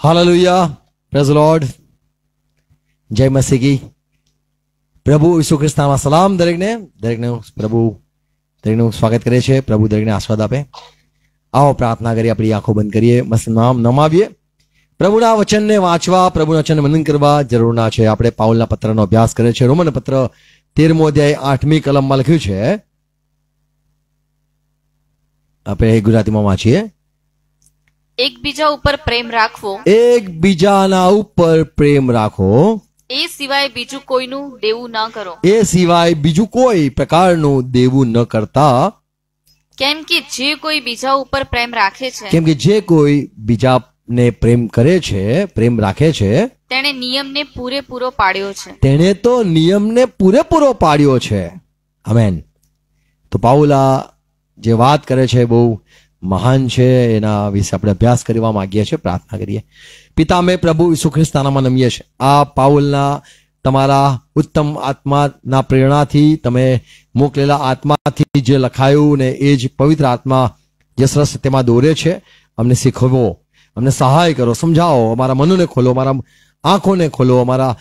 హలలుయా ప్రజ లార్డ్ જય મસીગી પ્રભુ ઈસુખ્રિસ્તનામાં સલામ દરેકને દરેકને પ્રભુ દરેકનું સ્વાગત કરે છે પ્રભુ દરેકને આસ્વાદ આપે આવો પ્રાર્થના કરી આપણી આંખો બંધ કરીએ મસ્ત નામ નમાવીએ પ્રભુના વચનને વાંચવા પ્રભુના વચનને મનન કરવા જરૂરના છે આપણે પાઉલના પત્રનો અભ્યાસ કરે છે રોમન પત્ર તેરમો અધ્યાય આઠમી કલમમાં લખ્યું છે આપણે ગુજરાતીમાં વાંચીએ એકબીજા ઉપર પ્રેમ રાખવો એકબીજાના ઉપર પ્રેમ રાખો એ સિવાય બીજું કોઈનું દેવું ન કરો એ સિવાય બીજું કોઈ પ્રકારનું દેવું ન કરતા કેમ કે જે કોઈ બીજા ઉપર પ્રેમ રાખે છે કેમ કે જે કોઈ બીજાને પ્રેમ કરે છે પ્રેમ રાખે છે તેણે નિયમને પૂરેપૂરો પાડ્યો છે તેણે તો નિયમને પૂરેપૂરો પાડ્યો છે અમેન તો પાઉલા જે વાત કરે છે બહુ મહાન છે એના વિશે આપણે અભ્યાસ કરવા માંગીએ છીએ પ્રાર્થના કરીએ પિતા અમે પ્રભુ ઈસુ ખ્રિસ્તાનામાં નમીએ છીએ આ પાઉલના તમારા ઉત્તમ આત્માના પ્રેરણાથી તમે મોકલેલા આત્માથી જે લખાયું ને એ જ પવિત્ર આત્મા જે સરસ તેમાં દોરે છે અમને શીખવો અમને સહાય કરો સમજાવો અમારા મનને ખોલો અમારા આંખોને ખોલો અમારા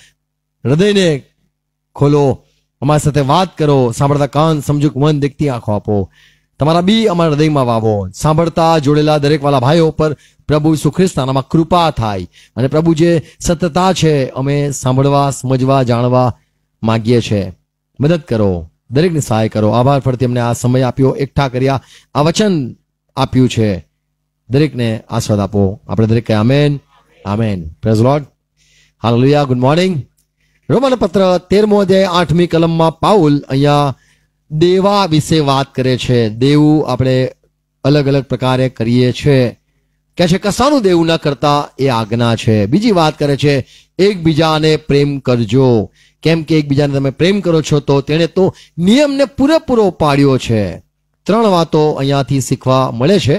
હૃદયને ખોલો અમારી સાથે વાત કરો સાંભળતા કાન સમજુક મન દેખતી આંખો આપો તમારા બી અમારા હૃદયમાં વાવો સાંભળતા જોડેલા દરેક વાળા ભાઈઓ પર પ્રભુ સુખ્રિસ્તાનામાં કૃપા થાય અને પ્રભુ જે સત્યતા છે અમે સાંભળવા સમજવા જાણવા માગીએ છીએ મદદ કરો દરેકની સહાય કરો આભાર ફરતી અમને આ સમય આપ્યો એકઠા કર્યા આ વચન આપ્યું છે દરેકને આસ્વાદ આપો આપણે દરેક કહે amen amen praise Lord hallelujah good morning રોમાના પત્ર તેરમો અધ્યાય આઠમી કલમમાં પાઉલ અહીંયા દેવા વિશે વાત કરે છે દેવું આપણે અલગ અલગ પ્રકારે કરીએ છીએ કે છે કશાનું દેવું ન કરતા એ આજ્ઞા છે બીજી વાત કરે છે એકબીજાને પ્રેમ કરજો કેમ કે એકબીજાને તમે પ્રેમ કરો છો તો તેણે તો નિયમને પૂરેપૂરો પાડ્યો છે ત્રણ વાતો અહીંયાથી શીખવા મળે છે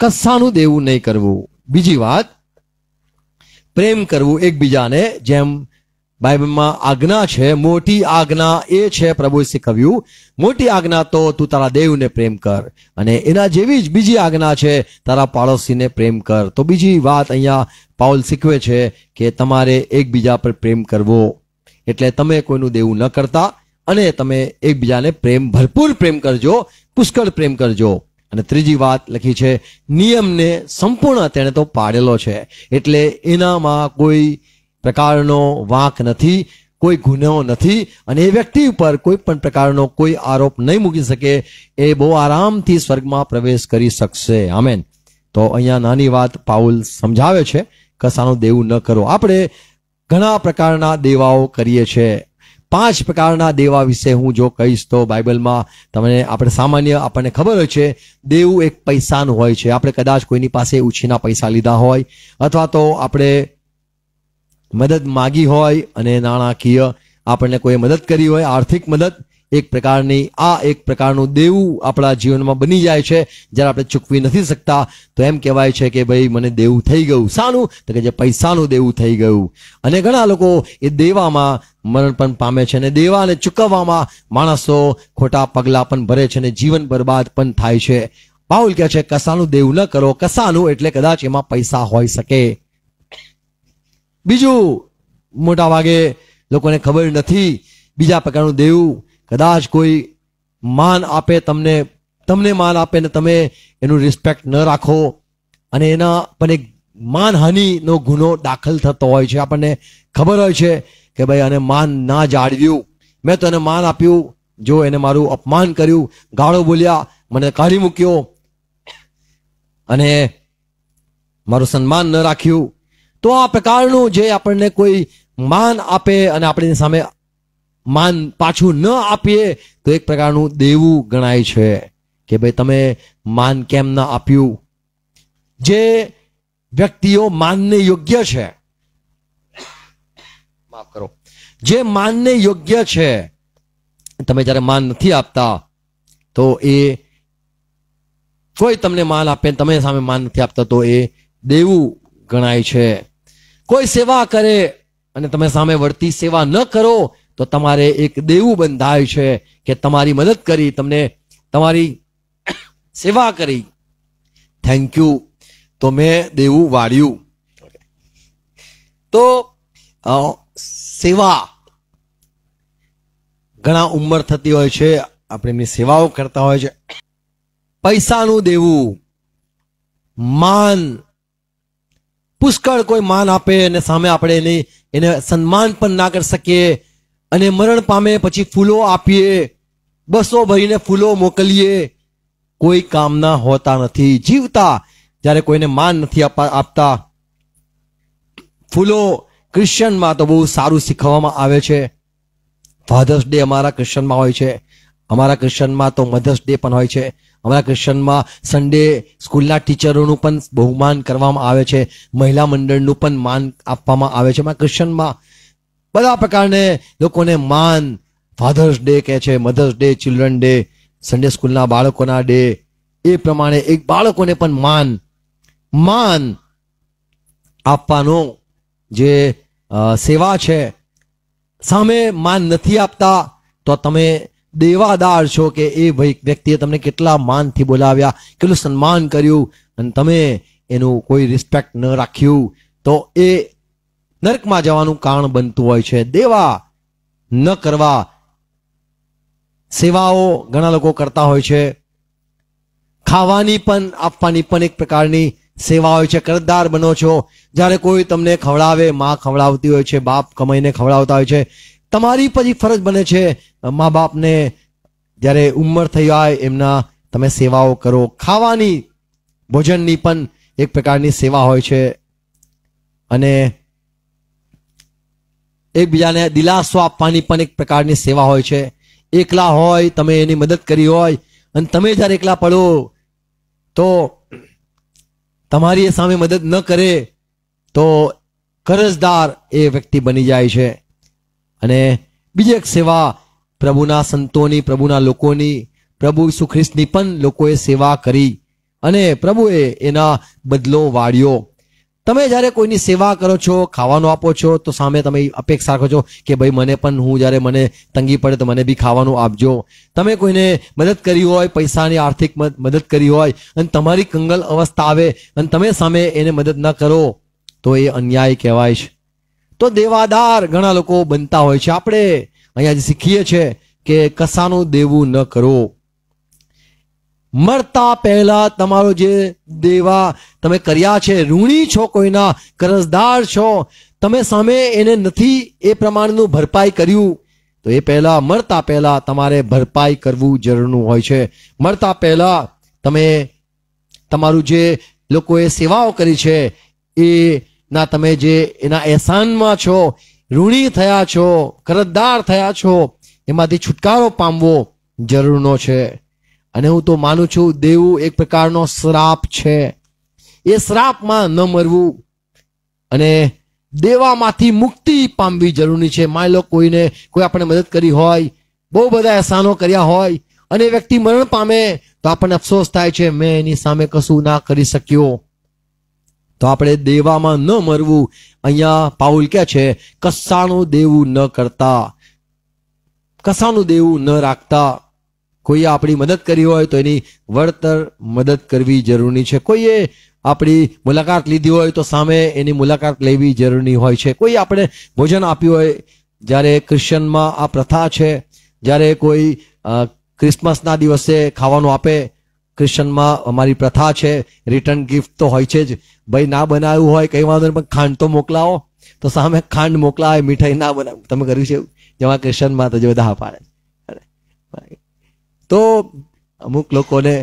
કસાનું દેવું નહીં કરવું બીજી વાત પ્રેમ કરવું એકબીજાને જેમ બાઇબલમાં આજ્ઞા છે મોટી આજ્ઞા એ છે પ્રભુએ કહ્યું મોટી આજ્ઞા તો તું તારા દેવને પ્રેમ કર અને એના જેવી જ બીજી આજ્ઞા છે તારા પાડોશીને પ્રેમ કર તો બીજી વાત અહીંયા પાઉલ શીખવે છે કે તમારે એકબીજા પર પ્રેમ કરવો એટલે તમે કોઈનું દેવું ન કરતા અને તમે એકબીજાને પ્રેમ ભરપૂર પ્રેમ કરજો પુષ્કળ પ્રેમ કરજો અને ત્રીજી વાત લખી છે નિયમને સંપૂર્ણ તેણે તો પાડેલો છે એટલે એનામાં કોઈ પ્રકારનો વાંક નથી કોઈ ગુનો નથી અને એ વ્યક્તિ ઉપર કોઈ પણ પ્રકારનો કોઈ આરોપ નહીં મૂકી શકે એ બહુ આરામથી સ્વર્ગમાં પ્રવેશ કરી શકશે આમેન તો અહીંયા નાની વાત પાઉલ સમજાવે છે કસાનું દેવું ન કરો આપણે ઘણા પ્રકારના દેવાઓ કરીએ છીએ પાંચ પ્રકારના દેવા વિશે હું જો કહીશ તો બાઇબલમાં તમને આપણે સામાન્ય આપણને ખબર હોય છે દેવું એક પૈસાનું હોય છે આપણે કદાચ કોઈની પાસે ઉછીના પૈસા લીધા હોય અથવા તો આપણે મદદ માગી હોય અને નાણાકીય આપણને કોઈએ મદદ કરી હોય આર્થિક મદદ એક પ્રકારની આ એક પ્રકારનું દેવું આપણા જીવનમાં બની જાય છે જ્યારે આપણે ચૂકવી નથી શકતા તો એમ કહેવાય છે કે ભાઈ મને દેવું થઈ ગયું શાનું તો કે જે પૈસાનું દેવું થઈ ગયું અને ઘણા લોકો એ દેવામાં મરણ પણ પામે છે અને દેવાને ચૂકવવામાં માણસો ખોટા પગલાં પણ ભરે છે અને જીવન બરબાદ પણ થાય છે પાઉલ કહે છે કસાનું દેવું ન કરો કસાનું એટલે કદાચ એમાં પૈસા હોઈ શકે બીજું મોટા ભાગે લોકોને ખબર નથી બીજા પ્રકારનું દેવું કદાચ કોઈ માન આપે તમને તમને માન આપે ને તમે એનું રિસ્પેક્ટ ન રાખો અને એના પણ એક માનહાનિનો ગુનો દાખલ થતો હોય છે આપણને ખબર હોય છે કે ભાઈ આને માન ના જાળવ્યું મેં તો એને માન આપ્યું જો એને મારું અપમાન કર્યું ગાળો બોલ્યા મને કાઢી મૂક્યો અને મારું સન્માન ન રાખ્યું તો આ પ્રકારનું જે આપણને કોઈ માન આપે અને આપણી સામે માન પાછું ન આપીએ તો એક પ્રકારનું દેવું ગણાય છે કે ભાઈ તમે માન કેમ ન આપ્યું જે વ્યક્તિઓ માનને યોગ્ય છે માફ કરો જે માનને યોગ્ય છે તમે જ્યારે માન નથી આપતા તો એ કોઈ તમને માન આપે તમે સામે માન નથી આપતા તો એ દેવું ગણાય છે કોઈ સેવા કરે અને તમે સામે વળતી સેવા ન કરો તો તમારે એક દેવું બંધાય છે કે તમારી મદદ કરી તમને તમારી સેવા કરી થેન્ક યુ તો મેં દેવું વાળ્યું તો સેવા ઘણા ઉંમર થતી હોય છે આપણે એમની સેવાઓ કરતા હોય છે પૈસાનું દેવું માન પુષ્કળ કોઈ માન આપે અને સામે આપણે એને એને સન્માન પણ ના કરી શકીએ અને મરણ પામે પછી ફૂલો આપીએ બસો ભરીને ફૂલો મોકલીએ કોઈ કામના હોતા નથી જીવતા જ્યારે કોઈને માન નથી આપતા ફૂલો ક્રિશ્ચનમાં તો બહુ સારું શીખવવામાં આવે છે ફાધર્સ ડે અમારા ક્રિશ્ચનમાં હોય છે અમારા ક્રિશ્ચનમાં તો મધર્સ ડે પણ હોય છે અમારા ક્રિશ્ચનમાં સન્ડે સ્કૂલના ટીચરોનું પણ બહુમાન કરવામાં આવે છે મહિલા મંડળનું પણ માન આપવામાં આવે છે અમારા ક્રિશ્ચનમાં બધા પ્રકારને લોકોને માન ફાધર્સ ડે કહે છે mothers day children day Sunday સ્કૂલના બાળકોના ડે એ પ્રમાણે એક બાળકોને પણ માન માન આપવાનો જે સેવા છે સામે માન નથી આપતા તો તમે દેવાદાર છો કે એ ભાઈ વ્યક્તિએ તમને કેટલા માનથી બોલાવ્યા કેટલું સન્માન કર્યું અને તમે એનું કોઈ રિસ્પેક્ટ ન રાખ્યું તો એ નર્કમાં જવાનું કારણ બનતું હોય છે દેવા ન કરવા સેવાઓ ઘણા લોકો કરતા હોય છે ખાવાની પણ આપવાની પણ એક પ્રકારની સેવા હોય છે કરદાર બનો છો જ્યારે કોઈ તમને ખવડાવે માં ખવડાવતી હોય છે બાપ કમાઈને ખવડાવતા હોય છે તમારી પછી ફરજ બને છે મા બાપને જ્યારે ઉંમર થઈ હોય એમના તમે સેવાઓ કરો ખાવાની ભોજનની પણ એક પ્રકારની સેવા હોય છે અને એકબીજાને દિલાસો આપવાની પણ એક પ્રકારની સેવા હોય છે એકલા હોય તમે એની મદદ કરી હોય અને તમે જ્યારે એકલા પડો તો તમારી એ સામે મદદ ન કરે તો કરજદાર એ વ્યક્તિ બની જાય છે અને બીજી એક સેવા પ્રભુના સંતોની પ્રભુના લોકોની પ્રભુ ઈસુ પણ લોકોએ સેવા કરી અને પ્રભુએ એના બદલો વાળ્યો તમે જ્યારે કોઈની સેવા કરો છો ખાવાનું આપો છો તો સામે તમે અપેક્ષા રાખો છો કે ભાઈ મને પણ હું જ્યારે મને તંગી પડે તો મને બી ખાવાનું આપજો તમે કોઈને મદદ કરી હોય પૈસાની આર્થિક મદદ કરી હોય અને તમારી કંગલ અવસ્થા આવે અને તમે સામે એને મદદ ન કરો તો એ અન્યાય કહેવાય છે તો દેવાદાર ઘણા લોકો બનતા હોય છે આપણે અહીંયા જે શીખીએ છીએ કે કસાનું દેવું ન કરો મરતા પહેલા તમારો જે દેવા તમે કર્યા છે ઋણી છો કોઈના કરજદાર છો તમે સામે એને નથી એ પ્રમાણનું ભરપાઈ કર્યું તો એ પહેલા મરતા પહેલા તમારે ભરપાઈ કરવું જરૂરનું હોય છે મરતા પહેલા તમે તમારું જે લોકોએ સેવાઓ કરી છે એ ના તમે જે એના એહસાનમાં છો ઋણી થયા છો કરજદાર થયા છો એમાંથી છુટકારો પામવો જરૂરનો છે અને હું તો માનું છું દેવું એક પ્રકારનો શ્રાપ છે એ શ્રાપમાં ન મરવું અને દેવામાંથી મુક્તિ પામવી જરૂરી છે માની લો કોઈને કોઈ આપણે મદદ કરી હોય બહુ બધા અહેસાનો કર્યા હોય અને વ્યક્તિ મરણ પામે તો આપણને અફસોસ થાય છે મેં એની સામે કશું ના કરી શક્યો તો આપણે દેવામાં ન મરવું અહીંયા પાઉલ કે છે કસાનું દેવું ન કરતા કસાનું દેવું ન રાખતા કોઈએ આપણી મદદ કરી હોય તો એની વળતર મદદ કરવી જરૂરી છે કોઈએ આપણી મુલાકાત લીધી હોય તો સામે એની મુલાકાત લેવી જરૂરી હોય છે કોઈ આપણે ભોજન આપ્યું હોય જ્યારે ક્રિશ્ચનમાં આ પ્રથા છે જ્યારે કોઈ ક્રિસમસના દિવસે ખાવાનું આપે ક્રિશ્ચનમાં અમારી પ્રથા છે રિટર્ન ગિફ્ટ તો હોય છે જ ભાઈ ના બનાવ્યું હોય કંઈ વાંધો પણ ખાંડ તો મોકલાવો તો સામે ખાંડ મોકલાવે મીઠાઈ ના બનાવ તમે કર્યું છે જેમાં ક્રિશ્ચન માતા જે બધા પાડે તો અમુક લોકોને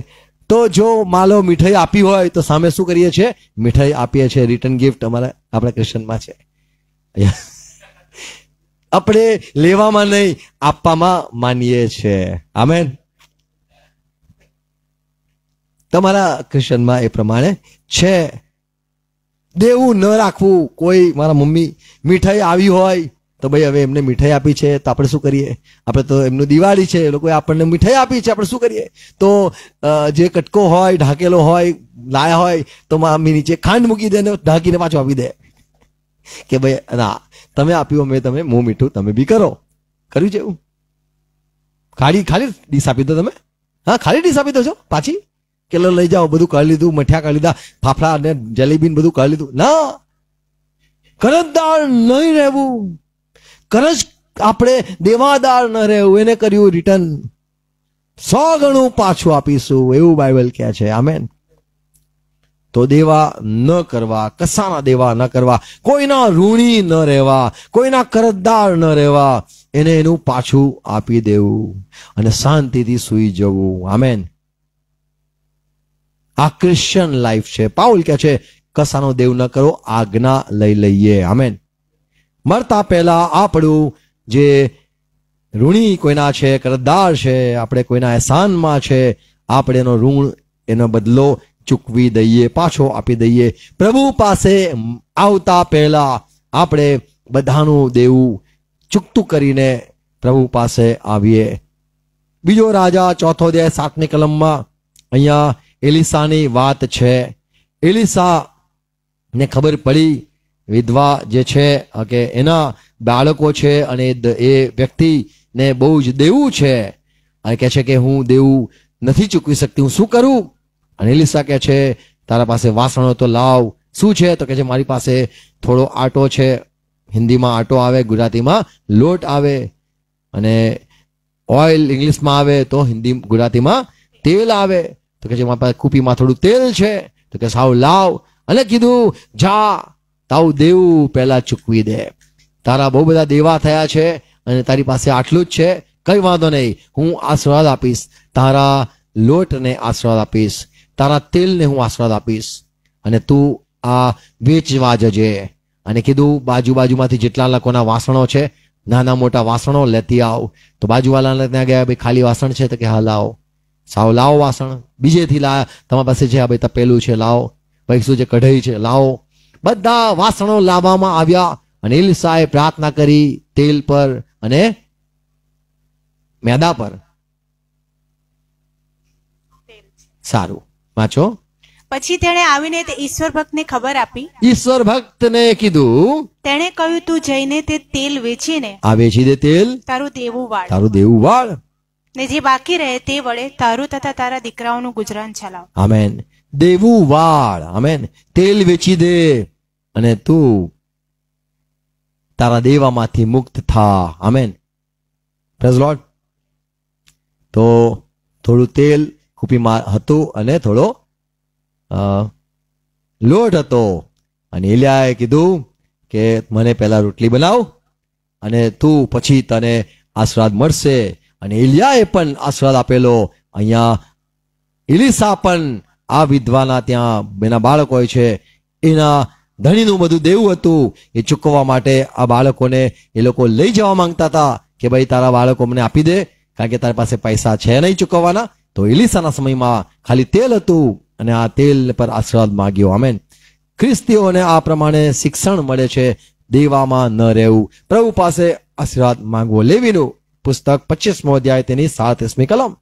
તો જો માલો મીઠાઈ આપી હોય તો સામે શું કરીએ છીએ મીઠાઈ આપીએ છીએ રિટર્ન ગિફ્ટ અમારા આપણા ક્રિશ્ચનમાં છે આપણે લેવામાં નહીં આપવામાં માનીએ છીએ આમેન તમારા ક્રિશ્ચનમાં એ પ્રમાણે છે દેવું ન રાખવું કોઈ મારા મમ્મી મીઠાઈ આવી હોય તો ભાઈ હવે એમને મીઠાઈ આપી છે તો આપણે શું કરીએ આપણે તો એમનું દિવાળી છે એ લોકોએ આપણને મીઠાઈ આપી છે આપણે શું કરીએ તો જે કટકો હોય ઢાકેલો હોય લાયા હોય તો મમ્મી નીચે ખાંડ મૂકી દે ને ઢાંકીને પાછું આપી દે કે ભાઈ ના તમે આપ્યું મેં તમે મોં મીઠું તમે બી કરો કર્યું છે એવું ખાલી ખાલી ડીશ આપી દો તમે હા ખાલી ડીશ આપી દો છો પાછી કેલો લઈ જાઓ બધું કાઢી લીધું મઠિયા કાઢી લીધા ફાફડા અને જલેબી બધું કાઢી લીધું ના કરજદાર નહીં રહેવું કરજ આપણે દેવાદાર ન રહેવું એને કર્યું રિટર્ન સો ગણું પાછું આપીશું એવું બાઇબલ કહે છે આમેન તો દેવા ન કરવા કસાના દેવા ન કરવા કોઈના ઋણી ન રહેવા કોઈના કરજદાર ન રહેવા એને એનું પાછું આપી દેવું અને શાંતિથી સુઈ જવું આમેન આ ક્રિશ્ચન લાઈફ છે પાઉલ કહે છે કસાનો દેવ ન કરો આજ્ઞા લઈ લઈએ આમેન મરતા પહેલા આપણું જે ઋણી કોઈના છે કરદાર છે આપણે કોઈના એહસાનમાં છે આપણે એનો ઋણ એનો બદલો ચૂકવી દઈએ પાછો આપી દઈએ પ્રભુ પાસે આવતા પહેલા આપણે બધાનું દેવું ચૂકતું કરીને પ્રભુ પાસે આવીએ બીજો રાજા ચોથો દે સાતની કલમમાં અહીંયા એલિસાની વાત છે એલિસા ને ખબર પડી વિધવા જે છે કે એના બાળકો છે અને એ વ્યક્તિને બહુ જ દેવું છે અને કહે છે કે હું દેવું નથી ચૂકવી શકતી હું શું કરું અને એલિસા કહે છે તારા પાસે વાસણો તો લાવ શું છે તો કહે છે મારી પાસે થોડો આટો છે હિન્દીમાં આટો આવે ગુજરાતીમાં લોટ આવે અને ઓઇલ ઇંગ્લિશમાં આવે તો હિન્દી ગુજરાતીમાં તેલ આવે તો કે જે મારા પાસે કૂપીમાં થોડું તેલ છે તો કે સાવ લાવ અને કીધું જા તાવ દેવું પહેલાં ચૂકવી દે તારા બહુ બધા દેવા થયા છે અને તારી પાસે આટલું જ છે કંઈ વાંધો નહીં હું આશીર્વાદ આપીશ તારા લોટને આશીર્વાદ આપીશ તારા તેલને હું આશીર્વાદ આપીશ અને તું આ વેચવા જજે અને કીધું બાજુ બાજુમાંથી જેટલા લોકોના વાસણો છે નાના મોટા વાસણો લેતી આવ તો બાજુવાળાને ત્યાં ગયા ભાઈ ખાલી વાસણ છે તો કે હા લાવો સાવ લાવો વાસણ બીજેથી લા તમારી પાસે જે આ ભાઈ તપેલું છે લાવો પૈસું શું જે કઢાઈ છે લાવો બધા વાસણો લાવવામાં આવ્યા અનિલ ઇલસાએ પ્રાર્થના કરી તેલ પર અને મેદા પર સારું વાંચો પછી તેણે આવીને તે ઈશ્વર ભક્તને ખબર આપી ઈશ્વર ભક્તને કીધું તેણે કહ્યું તું જઈને તે તેલ વેચીને આ વેચી દે તેલ તારું દેવું વાળ તારું દેવું વાળ ને જે બાકી રહે તે વડે તારું તથા તારા દીકરાઓનું ગુજરાન ચલાવ આમેન દેવું વાળ આમેન તેલ વેચી દે અને તું તારા દેવામાંથી મુક્ત થા આમેન પ્રેઝ લોર્ડ તો થોડું તેલ કૂપીમાં હતું અને થોડો લોટ હતો અને એલિયાએ કીધું કે મને પહેલાં રોટલી બનાવ અને તું પછી તને આશીર્વાદ મળશે અને ઇલિયાએ પણ આશીર્વાદ આપેલો અહીંયા ઇલિસા પણ આ વિધવાના ત્યાં એના બાળક હોય છે એના ધણીનું બધું દેવું હતું એ ચૂકવવા માટે આ બાળકોને એ લોકો લઈ જવા માંગતા હતા કે ભાઈ તારા બાળકો મને આપી દે કારણ કે તારી પાસે પૈસા છે નહીં ચૂકવવાના તો ઇલિસાના સમયમાં ખાલી તેલ હતું અને આ તેલ પર આશીર્વાદ માગ્યો અમે ખ્રિસ્તીઓને આ પ્રમાણે શિક્ષણ મળે છે દેવામાં ન રહેવું પ્રભુ પાસે આશીર્વાદ માંગવો લેવીનું પુસ્તક પચીસમો અધ્યાય તેની સાતમી કલમ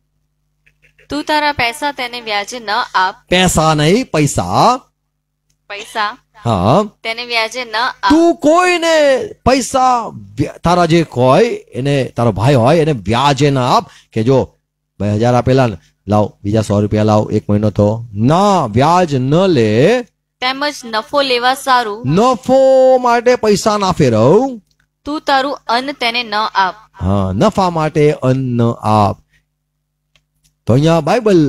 તું તારા પૈસા તેને વ્યાજે ન આપ પૈસા નહીં પૈસા પૈસા હા તેને વ્યાજે ન આપ તું કોઈને પૈસા તારા જે હોય એને તારો ભાઈ હોય એને વ્યાજે ના આપ કે જો બે હજાર આપેલા ને લાવ બીજા સો રૂપિયા લાવ એક મહિનો તો ના વ્યાજ ન લે તેમજ નફો લેવા સારું નફો માટે પૈસા ના ફેરવ તું તારું અન્ન તેને ન આપ હા નફા માટે અન્ન આપ તો અહીંયા બાઇબલ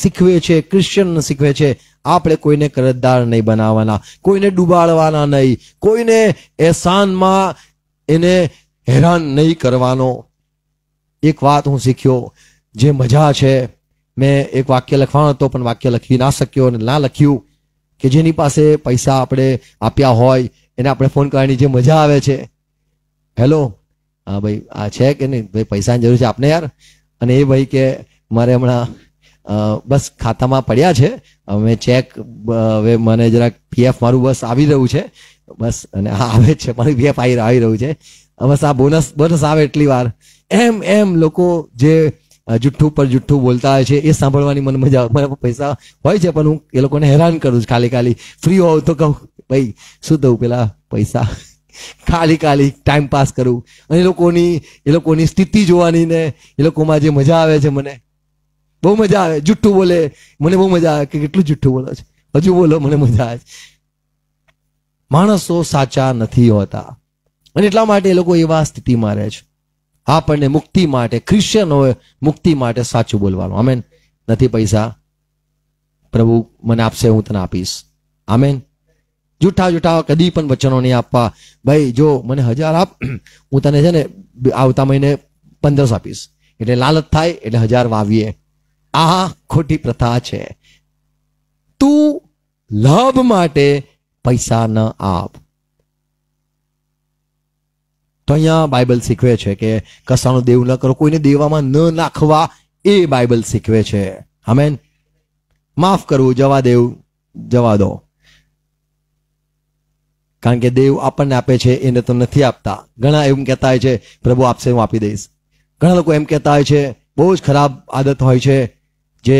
શીખવે છે ક્રિશ્ચન શીખવે છે આપણે કોઈને કરજદાર નહીં બનાવવાના કોઈને ડુબાડવાના નહીં કોઈને એહસાનમાં એને હેરાન નહીં કરવાનો એક વાત હું શીખ્યો જે મજા છે મેં એક વાક્ય લખવાનો હતો પણ વાક્ય લખી ના શક્યો અને ના લખ્યું કે જેની પાસે પૈસા આપણે આપ્યા હોય એને આપણે ફોન કરવાની જે મજા આવે છે હેલો હા ભાઈ આ છે કે નહીં ભાઈ પૈસાની જરૂર છે આપને યાર અને એ ભાઈ કે મારે હમણાં બસ ખાતામાં પડ્યા છે અમે ચેક હવે મને જરાક પીએફ મારું બસ આવી રહ્યું છે બસ અને હા આવે છે મારું પીએફ આવી આવી રહ્યું છે બસ આ બોનસ બોનસ આવે એટલી વાર એમ એમ લોકો જે જુઠ્ઠું પર જુઠ્ઠું બોલતા હોય છે એ સાંભળવાની મને મજા મને પૈસા હોય છે પણ હું એ લોકોને હેરાન કરું છું ખાલી ખાલી ફ્રી હોઉં તો કહું ભાઈ શું દઉં પેલા પૈસા ખાલી ખાલી ટાઈમ પાસ કરવું અને એ લોકોની એ લોકોની સ્થિતિ જોવાની ને એ લોકોમાં જે મજા આવે છે મને બહુ મજા આવે જુઠ્ઠું બોલે મને બહુ મજા આવે કે કેટલું જુઠ્ઠું બોલો છે હજુ બોલો મને મજા આવે માણસો સાચા નથી હોતા અને એટલા માટે એ લોકો એવા સ્થિતિમાં રહે છે આપણને મુક્તિ માટે ક્રિશ્ચન હોય મુક્તિ માટે સાચું બોલવાનું આમેન નથી પૈસા પ્રભુ મને આપશે હું તને આપીશ આમેન જૂઠા જૂઠા કદી પણ વચનો નહીં આપવા ભાઈ જો મને હજાર આપ હું તને છે ને આવતા મહિને પંદરસો આપીશ એટલે લાલચ થાય એટલે હજાર વાવીએ આ ખોટી પ્રથા છે તું લાભ માટે પૈસા ન આપ તો અહીંયા બાઇબલ શીખવે છે કે કસાનો દેવ ન કરો કોઈને દેવામાં ન નાખવા એ બાઇબલ શીખવે છે આમેન માફ કરવું જવા દેવ જવા દો કારણ કે દેવ આપણને આપે છે એને તો નથી આપતા ઘણા એમ કહેતા હોય છે પ્રભુ આપશે હું આપી દઈશ ઘણા લોકો એમ કહેતા હોય છે બહુ જ ખરાબ આદત હોય છે જે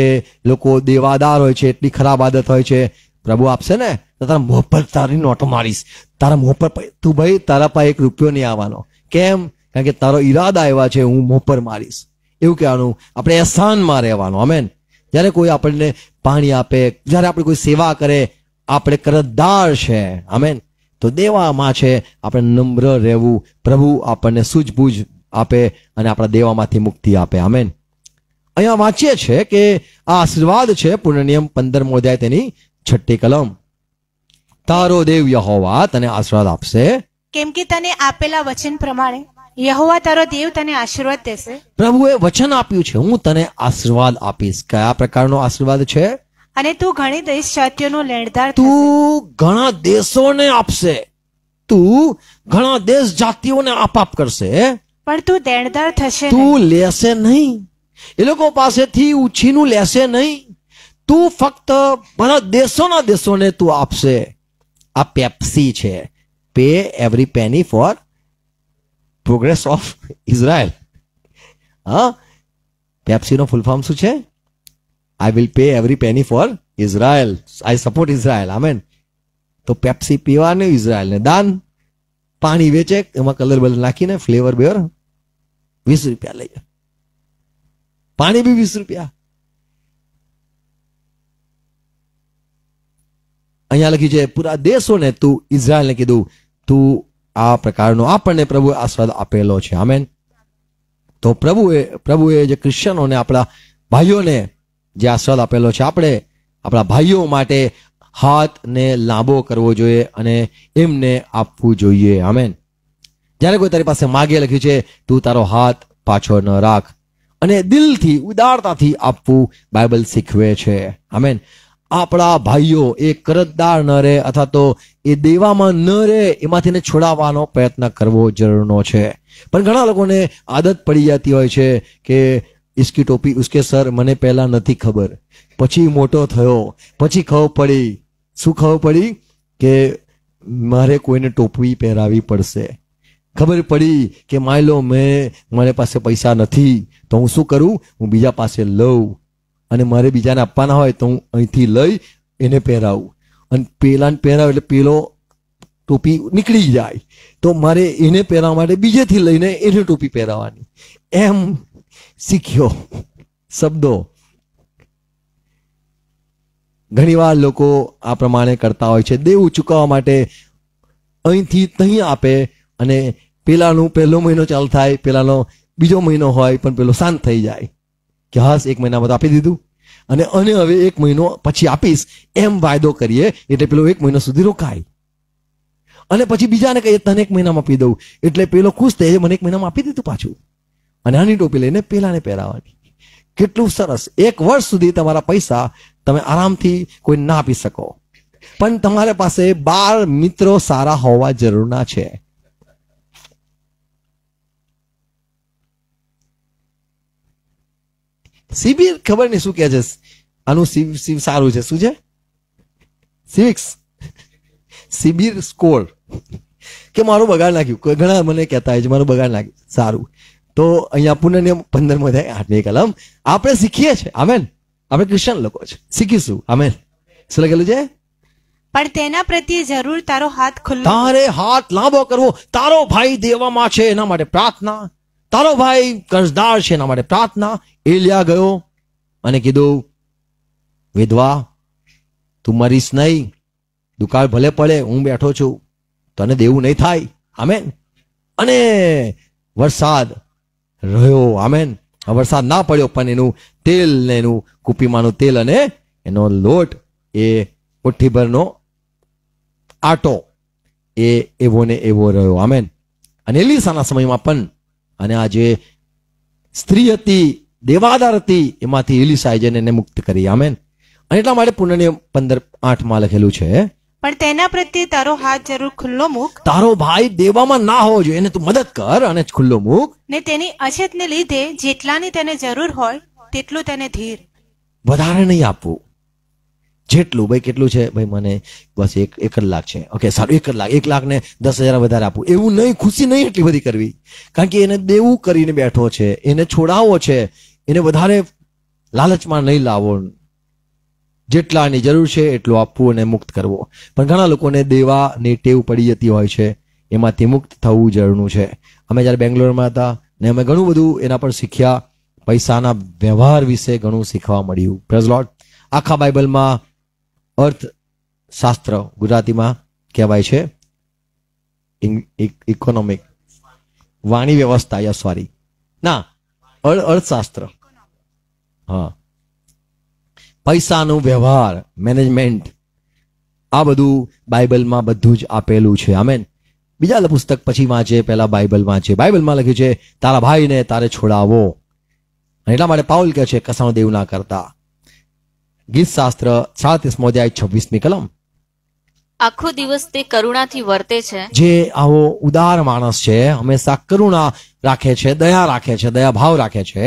લોકો દેવાદાર હોય છે એટલી ખરાબ આદત હોય છે પ્રભુ આપશે ને તો તારા મોં પર તારી નોટો મારીશ તારા મોં પર તું ભાઈ તારા પાસે એક રૂપિયો નહીં આવવાનો કેમ કારણ કે તારો ઈરાદા એવા છે હું મોં પર મારીશ એવું કહેવાનું આપણે એહસાનમાં રહેવાનું અમેન જ્યારે કોઈ આપણને પાણી આપે જ્યારે આપણે કોઈ સેવા કરે આપણે કરજદાર છે અમેન તો દેવામાં છે આપણે નમ્ર રહેવું પ્રભુ આપણને સૂઝબૂઝ આપે અને આપણા દેવામાંથી મુક્તિ આપે આમેન અહીંયા વાંચીએ છે કે આ આશીર્વાદ છે પૂર્ણનિયમ પંદરમો અધ્યાય તેની છઠ્ઠી કલમ તારો દેવ યહોવા તને આશીર્વાદ આપશે કેમ કે તને આપેલા વચન પ્રમાણે યહોવા તારો દેવ તને આશીર્વાદ દેશે પ્રભુએ વચન આપ્યું છે હું તને આશીર્વાદ આપીશ કયા પ્રકારનો આશીર્વાદ છે અને તું ઘણી દેશ જાતિઓનો લેણદાર તું ઘણા દેશોને આપશે તું ઘણા દેશ જાતિઓને આપ આપ કરશે પણ તું દેણદાર થશે તું લેશે નહીં એ લોકો પાસેથી ઉછીનું લેશે નહીં તું ફક્ત બધા દેશોના દેશોને તું આપશે આ પેપ્સી છે pay every penny for progress of Israel હા પેપ્સીનો ફૂલ ફોર્મ શું છે I will pay every penny for Israel I support Israel. Amen તો પેપ્સી પીવાનું ઇઝરાયલને દાન પાણી વેચે એમાં કલર બલર નાખીને ફ્લેવર બેવર વીસ રૂપિયા લઈ પાણી બી વીસ રૂપિયા અહીંયા લખ્યું છે પૂરા દેશોને તું ઇઝરાયલને કીધું તું આ પ્રકારનો આપણને પ્રભુએ આસ્વાદ આપેલો છે આમેન તો પ્રભુએ પ્રભુએ જે ક્રિશ્ચનોને આપણા ભાઈઓને જે આ સદ આપેલો છે આપણે આપણા ભાઈઓ માટે હાથને લાંબો કરવો જોઈએ અને એમને આપવું જોઈએ આમેન જ્યારે કોઈ તારી પાસે માગે લખ્યું છે તું તારો હાથ પાછો ન રાખ અને દિલથી ઉદારતાથી આપવું બાઇબલ શીખવે છે આમેન આપણા ભાઈઓ એ કરજદાર ન રહે અથવા તો એ દેવામાં ન રહે એમાંથી છોડાવવાનો પ્રયત્ન કરવો જરૂરનો છે પણ ઘણા લોકોને આદત પડી જતી હોય છે કે ઈસકી ટોપી ઉસકે સર મને પહેલા નથી ખબર પછી મોટો થયો પછી ખબર પડી શું ખબર પડી કે મારે કોઈને ટોપી પહેરાવી પડશે ખબર પડી કે માની લો મેં મારી પાસે પૈસા નથી તો હું શું કરું હું બીજા પાસે લઉં અને મારે બીજાને આપવાના હોય તો હું અહીંથી લઈ એને પહેરાવું અને પેલાને પહેરાવ એટલે પેલો ટોપી નીકળી જાય તો મારે એને પહેરાવવા માટે બીજેથી લઈને એને ટોપી પહેરાવવાની એમ શીખ્યો શબ્દો ઘણીવાર લોકો આ પ્રમાણે કરતા હોય છે દેવું ચૂકવવા માટે અહીંથી તહીં આપે અને પેલાનું પહેલો મહિનો ચાલુ થાય પેલાનો બીજો મહિનો હોય પણ પેલો શાંત થઈ જાય કે હસ એક મહિનામાં તો આપી દીધું અને અને હવે એક મહિનો પછી આપીશ એમ વાયદો કરીએ એટલે પેલો એક મહિનો સુધી રોકાય અને પછી બીજાને કહીએ તને એક મહિનામાં આપી દઉં એટલે પેલો ખુશ થાય મને એક મહિનામાં આપી દીધું પાછું અને આની ટોપી લઈને પહેલાને પહેરાવાની કેટલું સરસ એક વર્ષ સુધી તમારા પૈસા તમે આરામથી કોઈ ના આપી શકો પણ તમારા પાસે બાર મિત્રો સારા હોવા જરૂરના છે શિબિર ખબર નહીં શું કે છે આનું શિવ શિવ સારું છે શું છે સિવિક્સ શિબિર સ્કોર કે મારું બગાડ નાખ્યું ઘણા મને કહેતા હોય છે મારું બગાડ નાખ્યું સારું તો અહીંયા પુનઃનિયમ પંદરમો થાય આઠમી કલમ આપણે શીખીએ છીએ આમેન આપણે ક્રિશ્ચન લોકો છે શીખીશું આમેન શું લખેલું છે પણ તેના પ્રત્યે જરૂર તારો હાથ ખુલ્લો તારે હાથ લાંબો કરવો તારો ભાઈ દેવામાં છે એના માટે પ્રાર્થના તારો ભાઈ કર્જદાર છે એના માટે પ્રાર્થના એલિયા ગયો અને કીધું વિધવા તું મરીશ નહીં દુકાળ ભલે પડે હું બેઠો છું તને દેવું નહીં થાય આમેન અને વરસાદ રહ્યો આમેન વરસાદ ના પડ્યો પણ એનું તેલ ને એનું કુપીમાંનું તેલ અને એનો લોટ એ મુઠ્ઠીભરનો આટો એ એવો ને એવો રહ્યો આમેન અને એલિસાના સમયમાં પણ અને આ જે સ્ત્રી હતી દેવાદાર હતી એમાંથી એલિસાએ જેને એને મુક્ત કરી આમેન અને એટલા માટે પુનર્નિયમ પંદર આઠમાં લખેલું છે પણ તેના પ્રત્યે તારો હાથ જરૂર ખુલ્લો મૂક તારો ભાઈ દેવામાં ના હોવો જોઈએ એને તું મદદ કર અને ખુલ્લો મૂક ને તેની અછતને લીધે જેટલાની તેને જરૂર હોય તેટલું તેને ધીર વધારે નહીં આપવું જેટલું ભાઈ કેટલું છે ભાઈ મને બસ એક એક જ લાખ છે ઓકે સારું એક જ લાખ એક લાખ ને દસ હજાર વધારે આપું એવું નહીં ખુશી નહીં એટલી બધી કરવી કારણ કે એને દેવું કરીને બેઠો છે એને છોડાવો છે એને વધારે લાલચમાં નહીં લાવો જેટલાની જરૂર છે એટલું આપવું અને મુક્ત કરવો પણ ઘણા લોકોને દેવાની ટેવ પડી જતી હોય છે એમાંથી મુક્ત થવું જરૂરનું છે અમે જ્યારે બેંગ્લોરમાં હતા ને અમે ઘણું બધું એના પર શીખ્યા પૈસાના વ્યવહાર વિશે ઘણું શીખવા મળ્યું પ્રેઝલોટ આખા બાઇબલમાં અર્થશાસ્ત્ર ગુજરાતીમાં કહેવાય છે ઇકોનોમિક વાણી વ્યવસ્થા યા સોરી ના અર્થશાસ્ત્ર હા પૈસાનો વ્યવહાર મેનેજમેન્ટ આ બધું બાઇબલમાં બધું જ આપેલું છે આમેન બીજા પુસ્તક પછી વાંચે પહેલાં બાઇબલ વાંચે બાઇબલમાં લખ્યું છે તારા ભાઈને તારે છોડાવો એટલા માટે પાઉલ કહે છે કસાણો દેવ ના કરતા ગીત શાસ્ત્ર સાડત્રીસમો અધ્યાય છવ્વીસમી કલમ આખો દિવસ તે કરુણાથી વર્તે છે જે આવો ઉદાર માણસ છે હંમેશા કરુણા રાખે છે દયા રાખે છે દયા ભાવ રાખે છે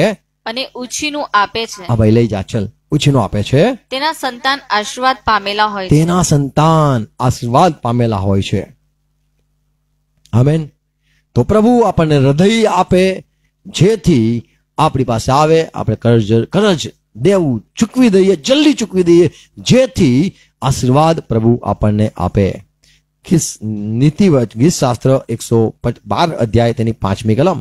અને ઉછીનું આપે છે હા ભાઈ લઈ જા ચલ ઉછીનો આપે છે તેના સંતાન આશીર્વાદ પામેલા હોય તેના સંતાન આશીર્વાદ પામેલા હોય છે આમેન તો પ્રભુ આપણને હૃદય આપે જેથી આપણી પાસે આવે આપણે કરજ કરજ દેવું ચૂકવી દઈએ જલ્દી ચૂકવી દઈએ જેથી આશીર્વાદ પ્રભુ આપણને આપે નીતિવચ ગીત શાસ્ત્ર એકસો બાર અધ્યાય તેની પાંચમી કલમ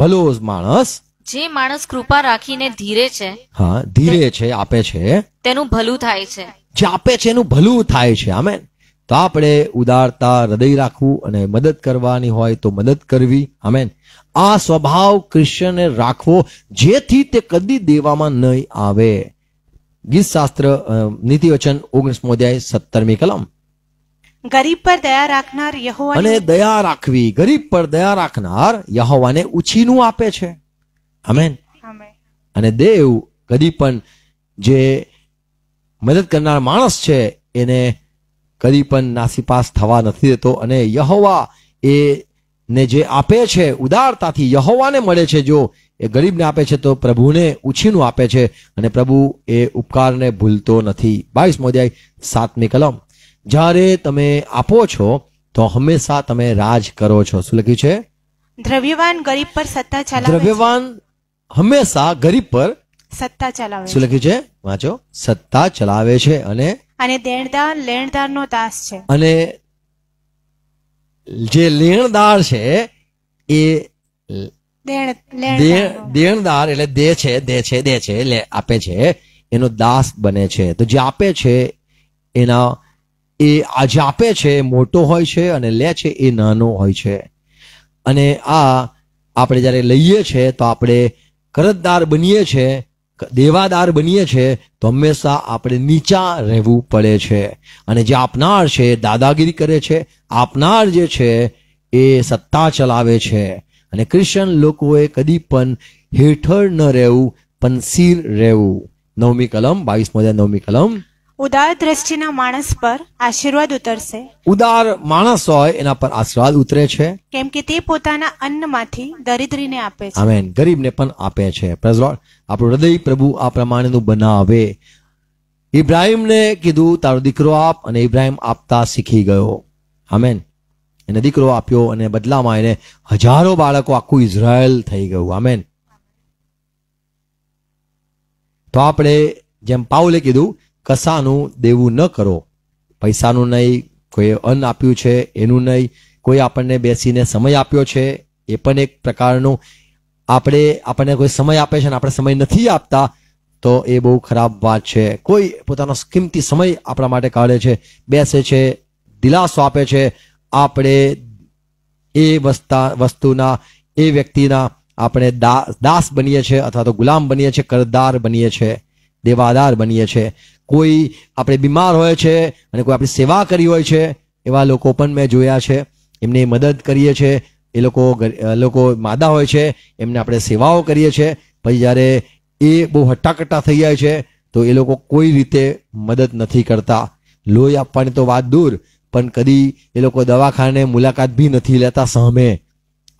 ભલો માણસ જે માણસ કૃપા રાખીને ધીરે છે હા ધીરે છે આપે છે તેનું ભલું થાય છે જે આપે છે એનું ભલું થાય છે આમેન તો આપણે ઉદારતા હૃદય રાખવું અને મદદ કરવાની હોય તો મદદ કરવી આમેન આ સ્વભાવ ક્રિશ્ચને રાખવો જેથી તે કદી દેવામાં નહીં આવે ગીત શાસ્ત્ર નીતિ નીતિવચન ઓગણીસમો અધ્યાય સત્તરમી કલમ ગરીબ પર દયા રાખનાર યહોવા અને દયા રાખવી ગરીબ પર દયા રાખનાર યહોવાને ઉછીનું આપે છે આમેન અને દેવ કદી પણ જે મદદ કરનાર માણસ છે એને કદી પણ નાસીપાસ થવા નથી દેતો અને યહોવા એ ને જે આપે છે ઉદારતાથી યહોવાને મળે છે જો એ ગરીબને આપે છે તો પ્રભુને ઉછીનું આપે છે અને પ્રભુ એ ઉપકારને ભૂલતો નથી બાવીસ મોદી સાતમી કલમ જ્યારે તમે આપો છો તો હંમેશા તમે રાજ કરો છો શું લખ્યું છે દ્રવ્યવાન ગરીબ પર સત્તા ચલાવે દ્રવ્યવાન હંમેશા ગરીબ પર સત્તા ચલાવે શું લખ્યું છે વાંચો સત્તા ચલાવે છે અને અને દેણદાર લેણદારનો દાસ છે અને જે લેણદાર છે એ દેણદાર એટલે દે છે દે છે દે છે એટલે આપે છે એનો દાસ બને છે તો જે આપે છે એના એ આ જે આપે છે મોટો હોય છે અને લે છે એ નાનો હોય છે અને આ આપણે જ્યારે લઈએ છીએ તો આપણે કરજદાર બનીએ છીએ દેવાદાર બનીએ છીએ તો હંમેશા આપણે નીચા રહેવું પડે છે અને જે આપનાર છે દાદાગીરી કરે છે આપનાર જે છે એ સત્તા ચલાવે છે અને ક્રિશ્ચન લોકોએ કદી પણ હેઠળ ન રહેવું પણ સ્થિર રહેવું નવમી કલમ બાવીસમો નવમી કલમ ઉદાર દ્રષ્ટિના માણસ પર આશીર્વાદ ઉતરશે ઉદાર માણસ હોય એના પર આશીર્વાદ ઉતરે છે કેમ કે તે પોતાના અન્નમાંથી દરિદ્રીને આપે છે આમેન ગરીબને પણ આપે છે આપણું હૃદય પ્રભુ આ પ્રમાણેનું બનાવે ઇબ્રાહીમને કીધું તારો દીકરો આપ અને ઇબ્રાહીમ આપતા શીખી ગયો આમેન એને દીકરો આપ્યો અને બદલામાં એને હજારો બાળકો આખું ઇઝરાયલ થઈ ગયું આમેન તો આપણે જેમ પાઉલે કીધું કશાનું દેવું ન કરો પૈસાનું નહીં કોઈ અન્ન આપ્યું છે એનું નહીં કોઈ આપણને બેસીને સમય આપ્યો છે એ પણ એક પ્રકારનું આપણે આપણને કોઈ સમય આપે છે અને આપણે સમય નથી આપતા તો એ બહુ ખરાબ વાત છે કોઈ પોતાનો કિંમતી સમય આપણા માટે કાઢે છે બેસે છે દિલાસો આપે છે આપણે એ વસ્તા વસ્તુના એ વ્યક્તિના આપણે દાસ બનીએ છીએ અથવા તો ગુલામ બનીએ છીએ કરદાર બનીએ છીએ દેવાદાર બનીએ છીએ કોઈ આપણે બીમાર હોય છે અને કોઈ આપણી સેવા કરી હોય છે એવા લોકો પણ મેં જોયા છે એમને મદદ કરીએ છીએ એ લોકો લોકો માદા હોય છે એમને આપણે સેવાઓ કરીએ છીએ પછી જ્યારે એ બહુ હટ્ટાકટ્ટા થઈ જાય છે તો એ લોકો કોઈ રીતે મદદ નથી કરતા લોહી આપવાની તો વાત દૂર પણ કદી એ લોકો દવાખાને મુલાકાત બી નથી લેતા સામે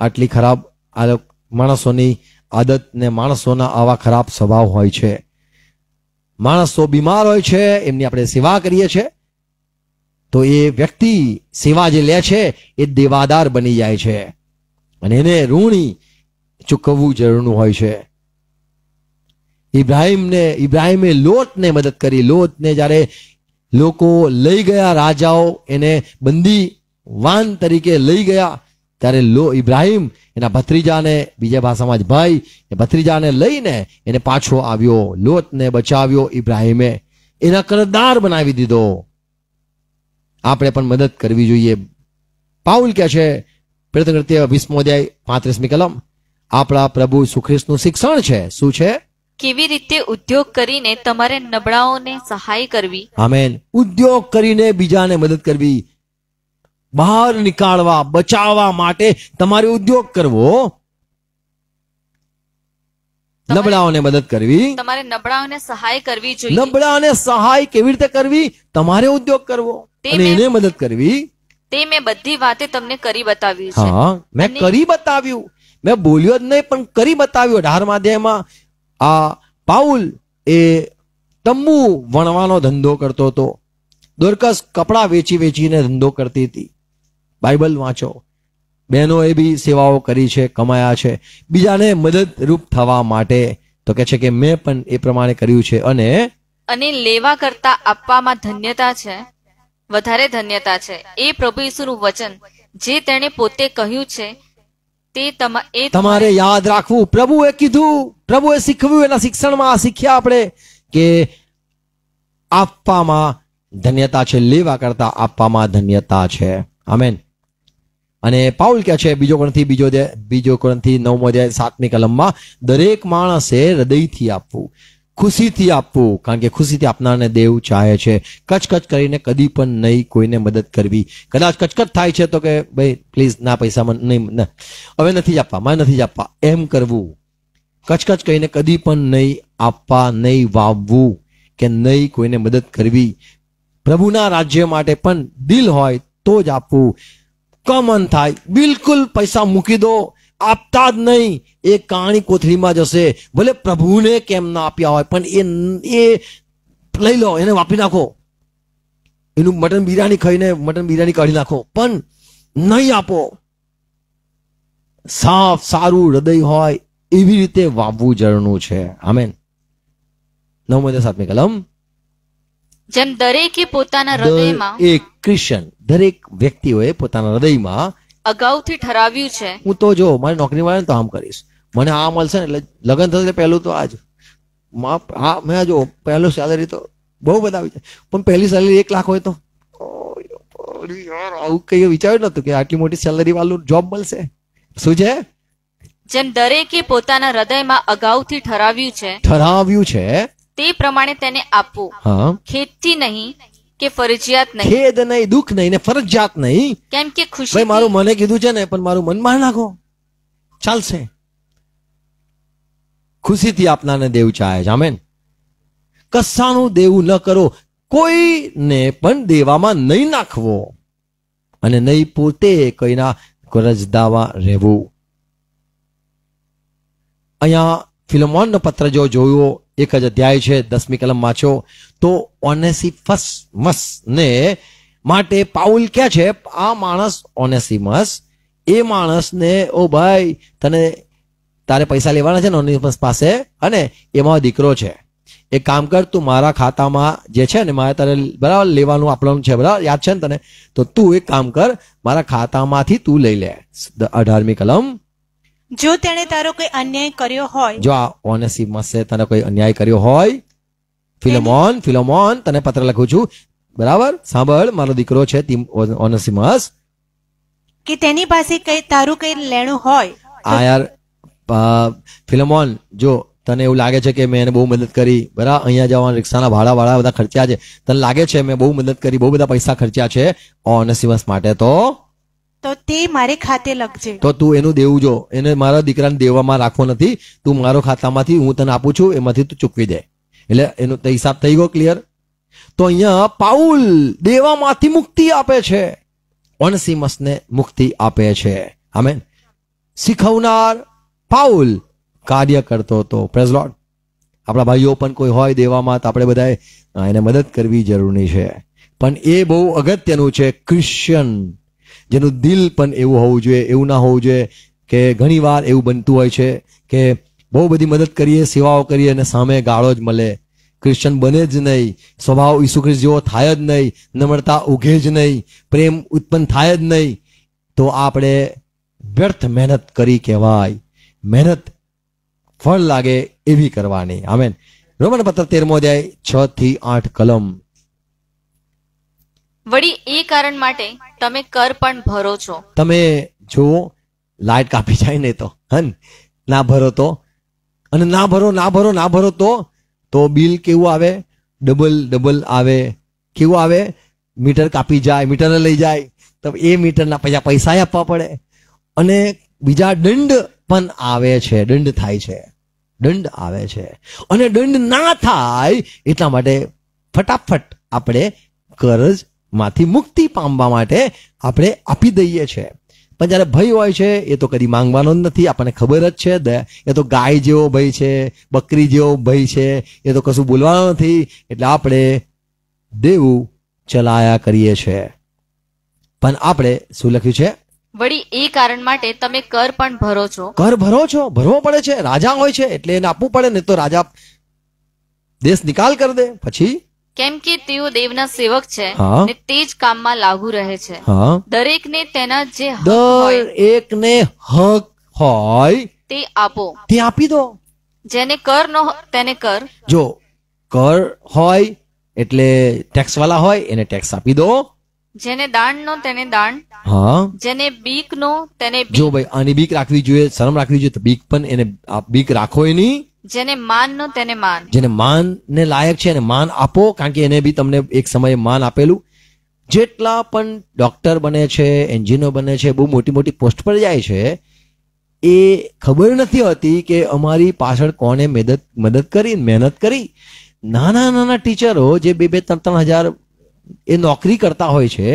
આટલી ખરાબ આ માણસોની આદત ને માણસોના આવા ખરાબ સ્વભાવ હોય છે માણસો બીમાર હોય છે એમની આપણે સેવા કરીએ છીએ તો એ વ્યક્તિ સેવા જે લે છે એ દેવાદાર બની જાય છે અને એને ઋણી ચૂકવવું જરૂરનું હોય છે ઇબ્રાહીમને ઇબ્રાહીમે લોટને મદદ કરી લોટને જ્યારે લોકો લઈ ગયા રાજાઓ એને બંદી વાન તરીકે લઈ ગયા ત્યારે લો ઇબ્રાહીમ એના ભત્રીજાને બીજા ભાષામાં જ ભાઈ એ ભત્રીજાને લઈને એને પાછો આવ્યો લોતને બચાવ્યો ઇબ્રાહીમે એના કરદાર બનાવી દીધો આપણે પણ મદદ કરવી જોઈએ પાઉલ કે છે પ્રયત્ન કરતી વીસમો પાંત્રીસમી કલમ આપણા પ્રભુ સુખ્રિસ્તનું શિક્ષણ છે શું છે કેવી રીતે ઉદ્યોગ કરીને તમારે નબળાઓને સહાય કરવી આમેન ઉદ્યોગ કરીને બીજાને મદદ કરવી બહાર નીકાળવા બચાવવા માટે તમારે ઉદ્યોગ કરવો નબળાઓને મદદ કરવી તમારે નબળાઓને સહાય કરવી જોઈએ નબળાઓને સહાય કેવી રીતે કરવી તમારે ઉદ્યોગ કરવો અને એને મદદ કરવી તે મેં બધી વાતે તમને કરી બતાવી છે હા મેં કરી બતાવ્યું મેં બોલ્યો જ નહીં પણ કરી બતાવ્યું અઢાર અધ્યાયમાં આ પાઉલ એ તંબુ વણવાનો ધંધો કરતો હતો દોરકસ કપડાં વેચી વેચીને ધંધો કરતી હતી બાઇબલ વાંચો એ બી સેવાઓ કરી છે કમાયા છે બીજાને મદદરૂપ થવા માટે તો કે છે કે મેં પણ એ પ્રમાણે કર્યું છે અને અને લેવા કરતા આપવામાં ધન્યતા છે વધારે ધન્યતા છે એ પ્રભુ ઈસુનું વચન જે તેણે પોતે કહ્યું છે તે એ તમારે યાદ રાખવું પ્રભુએ કીધું પ્રભુએ શીખવ્યું એના શિક્ષણમાં આ શીખ્યા આપણે કે આપવામાં ધન્યતા છે લેવા કરતા આપવામાં ધન્યતા છે આમેન અને પાઉલ ક્યાં છે બીજો કોણથી બીજો બીજો કોણથી નવમો અધ્યાય સાતમી કલમમાં દરેક માણસે હૃદયથી આપવું ખુશીથી આપવું કારણ કે ખુશીથી આપનારને દેવ ચાહે છે કચકચ કરીને કદી પણ નહીં કોઈને મદદ કરવી કદાચ કચકચ થાય છે તો કે ભાઈ પ્લીઝ ના પૈસા મને નહીં હવે નથી જ આપવા મારે નથી જ આપવા એમ કરવું કચકચ કરીને કદી પણ નહીં આપવા નહીં વાવવું કે નહીં કોઈને મદદ કરવી પ્રભુના રાજ્ય માટે પણ દિલ હોય તો જ આપવું કોમન થાય બિલકુલ પૈસા મૂકી દો આપતા જ નહીં એ કાણી કોથળીમાં જશે ભલે પ્રભુને કેમ ના આપ્યા હોય પણ એ એ લઈ લો એને વાપી નાખો એનું મટન બિરયાની ખાઈને મટન બિરયાની કાઢી નાખો પણ નહીં આપો સાફ સારું હૃદય હોય એવી રીતે વાવવું જરૂરનું છે આમેન નવમો સાતમી કલમ જેમ દરેકે પોતાના હૃદયમાં એક ક્રિશ્ચન દરેક વ્યક્તિઓએ પોતાના હૃદયમાં અગાઉથી ઠરાવ્યું છે હું તો જો મારી નોકરી મળે તો આમ કરીશ મને આ મળશે ને એટલે લગ્ન થશે પહેલું તો આ જ હા મેં જો પહેલું સેલરી તો બહુ બધા આવી જાય પણ પહેલી સેલરી એક લાખ હોય તો આવું કઈ વિચાર્યું નતું કે આટલી મોટી સેલરી વાળું જોબ મળશે શું છે જેમ દરેકે પોતાના હૃદયમાં અગાઉથી ઠરાવ્યું છે ઠરાવ્યું છે તે પ્રમાણે તેને આપવું ખેતી નહીં કે ફરજિયાત નહીં ખેદ નહીં દુઃખ નહીં ને ફરજિયાત નહીં કેમ કે ખુશી ભાઈ મારું મને કીધું છે ને પણ મારું મન માર નાખો ચાલશે ખુશીથી આપનારને દેવું ચાહે છે આમેન કસાનું દેવું ન કરો કોઈને પણ દેવામાં નહીં નાખવો અને નહીં પોતે કોઈના કરજદાવા રહેવું અહીંયા ફિલોમોનનો પત્ર જો જોયો એક જ અધ્યાય છે દસમી કલમ વાંચો તો ઓનેસીફસ મસ ને માટે પાઉલ ક્યાં છે આ માણસ ઓનેસીમસ એ માણસને ઓ ભાઈ તને તારે પૈસા લેવાના છે ને ઓનેસીમસ પાસે અને એમાં દીકરો છે એક કામ કર તું મારા ખાતામાં જે છે ને મારે તારે બરાબર લેવાનું આપણું છે બરાબર યાદ છે ને તને તો તું એક કામ કર મારા ખાતામાંથી તું લઈ લે અઢારમી કલમ જો તેણે તારો કોઈ અન્યાય કર્યો હોય જો આ ઓનેસી મસે તને કોઈ અન્યાય કર્યો હોય ફિલોમોન ફિલોમોન તને પત્ર લખું છું બરાબર સાંભળ મારો દીકરો છે ઓનેસીમસ કે તેની પાસે કઈ તારું કઈ લેણું હોય આ યાર ફિલોમોન જો તને એવું લાગે છે કે મેં એને બહુ મદદ કરી બરાબર અહીંયા જવાના રિક્ષાના ભાડા વાળા બધા ખર્ચ્યા છે તને લાગે છે મેં બહુ મદદ કરી બહુ બધા પૈસા ખર્ચ્યા છે ઓનેસીમસ માટે તો તો તે મારે ખાતે લખજે તો તું એનું દેવું જો એને મારા દીકરાને દેવામાં રાખવો નથી તું મારો ખાતામાંથી હું તને આપું છું એમાંથી તું ચૂકવી દે એટલે એનો તો હિસાબ થઈ ગયો ક્લિયર તો અહીંયા પાઉલ દેવામાંથી મુક્તિ આપે છે ઓનસીમસને મુક્તિ આપે છે આમેન શીખવનાર પાઉલ કાર્ય કરતો હતો પ્રેઝ લોર્ડ આપણા ભાઈઓ પણ કોઈ હોય દેવામાં તો આપણે બધાએ એને મદદ કરવી જરૂરી છે પણ એ બહુ અગત્યનું છે ક્રિશ્ચિયન જેનું દિલ પણ એવું હોવું જોઈએ એવું ના હોવું જોઈએ કે ઘણીવાર એવું બનતું હોય છે કે બહુ બધી મદદ કરીએ સેવાઓ કરીએ અને સામે ગાળો જ મળે ક્રિશ્ચન બને જ નહીં સ્વભાવ ઈસુ ખ્રિસ્ત જેવો થાય જ નહીં નમ્રતા ઉઘે જ નહીં પ્રેમ ઉત્પન્ન થાય જ નહીં તો આપણે વ્યર્થ મહેનત કરી કહેવાય મહેનત ફળ લાગે એવી કરવાની આમેન રોમન પત્ર તેરમો અધ્યાય છ થી આઠ કલમ વળી એ કારણ માટે તમે કર પણ ભરો છો તમે જો લાઈટ કાપી જાય ને તો હન ના ભરો તો અને ના ભરો ના ભરો ના ભરો તો તો બિલ કેવું આવે ડબલ ડબલ આવે કેવું આવે મીટર કાપી જાય મીટરને લઈ જાય તો એ મીટરના પૈસા પૈસા આપવા પડે અને બીજા દંડ પણ આવે છે દંડ થાય છે દંડ આવે છે અને દંડ ના થાય એટલા માટે ફટાફટ આપણે કરજ માંથી મુક્તિ પામવા માટે આપણે આપી દઈએ છીએ પણ જ્યારે ભય હોય છે એ તો કદી માંગવાનો જ નથી આપણને ખબર જ છે એ તો ગાય જેવો ભય છે બકરી જેવો ભય છે એ તો કશું બોલવાનો નથી એટલે આપણે દેવું ચલાયા કરીએ છીએ પણ આપણે શું લખ્યું છે વળી એ કારણ માટે તમે કર પણ ભરો છો કર ભરો છો ભરવો પડે છે રાજા હોય છે એટલે એને આપવું પડે ને તો રાજા દેશ નિકાલ કરી દે પછી કેમ કે તેઓ દેવના સેવક છે અને તે જ કામમાં લાગુ રહે છે દરેકને તેના જે દર એકને હક હોય તે આપો તે આપી દો જેને કર નો તેને કર જો કર હોય એટલે ટેક્સ વાળા હોય એને ટેક્સ આપી દો જેને દાન નો તેને દાન હા જેને બીક નો તેને જો ભાઈ આની બીક રાખવી જોઈએ શરમ રાખવી જોઈએ તો બીક પણ એને બીક રાખો એની જેને માન નો તેને માન જેને માન ને લાયક છે એને માન આપો કારણ કે એને બી તમને એક સમયે માન આપેલું જેટલા પણ ડોક્ટર બને છે એન્જિનિયર બને છે બહુ મોટી મોટી પોસ્ટ પર જાય છે એ ખબર નથી હોતી કે અમારી પાછળ કોણે મદદ મદદ કરી મહેનત કરી નાના નાના ટીચરો જે બે બે ત્રણ ત્રણ હજાર એ નોકરી કરતા હોય છે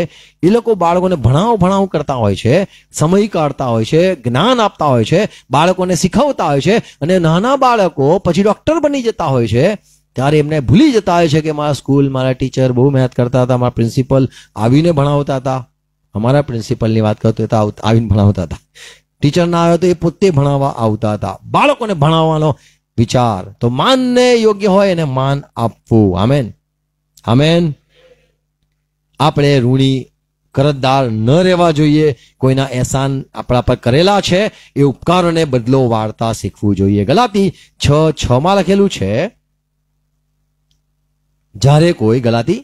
એ લોકો બાળકોને ભણાવ ભણાવ કરતા હોય છે સમય કાઢતા હોય છે જ્ઞાન આપતા હોય છે બાળકોને શીખવતા હોય છે અને નાના બાળકો પછી ડૉક્ટર બની જતા હોય છે ત્યારે એમને ભૂલી જતા હોય છે કે મારા સ્કૂલ મારા ટીચર બહુ મહેનત કરતા હતા મારા પ્રિન્સિપલ આવીને ભણાવતા હતા અમારા પ્રિન્સિપલની વાત કરતો તો આવીને ભણાવતા હતા ટીચર ના આવ્યો તો એ પોતે ભણાવવા આવતા હતા બાળકોને ભણાવવાનો વિચાર તો માનને યોગ્ય હોય એને માન આપવું આમેન આમેન આપણે ઋણી કરજદાર ન રહેવા જોઈએ કોઈના એહસાન આપણા પર કરેલા છે એ ઉપકારોને બદલો વાર્તા શીખવું જોઈએ ગલાતી છ છ માં લખેલું છે જ્યારે કોઈ ગલાતી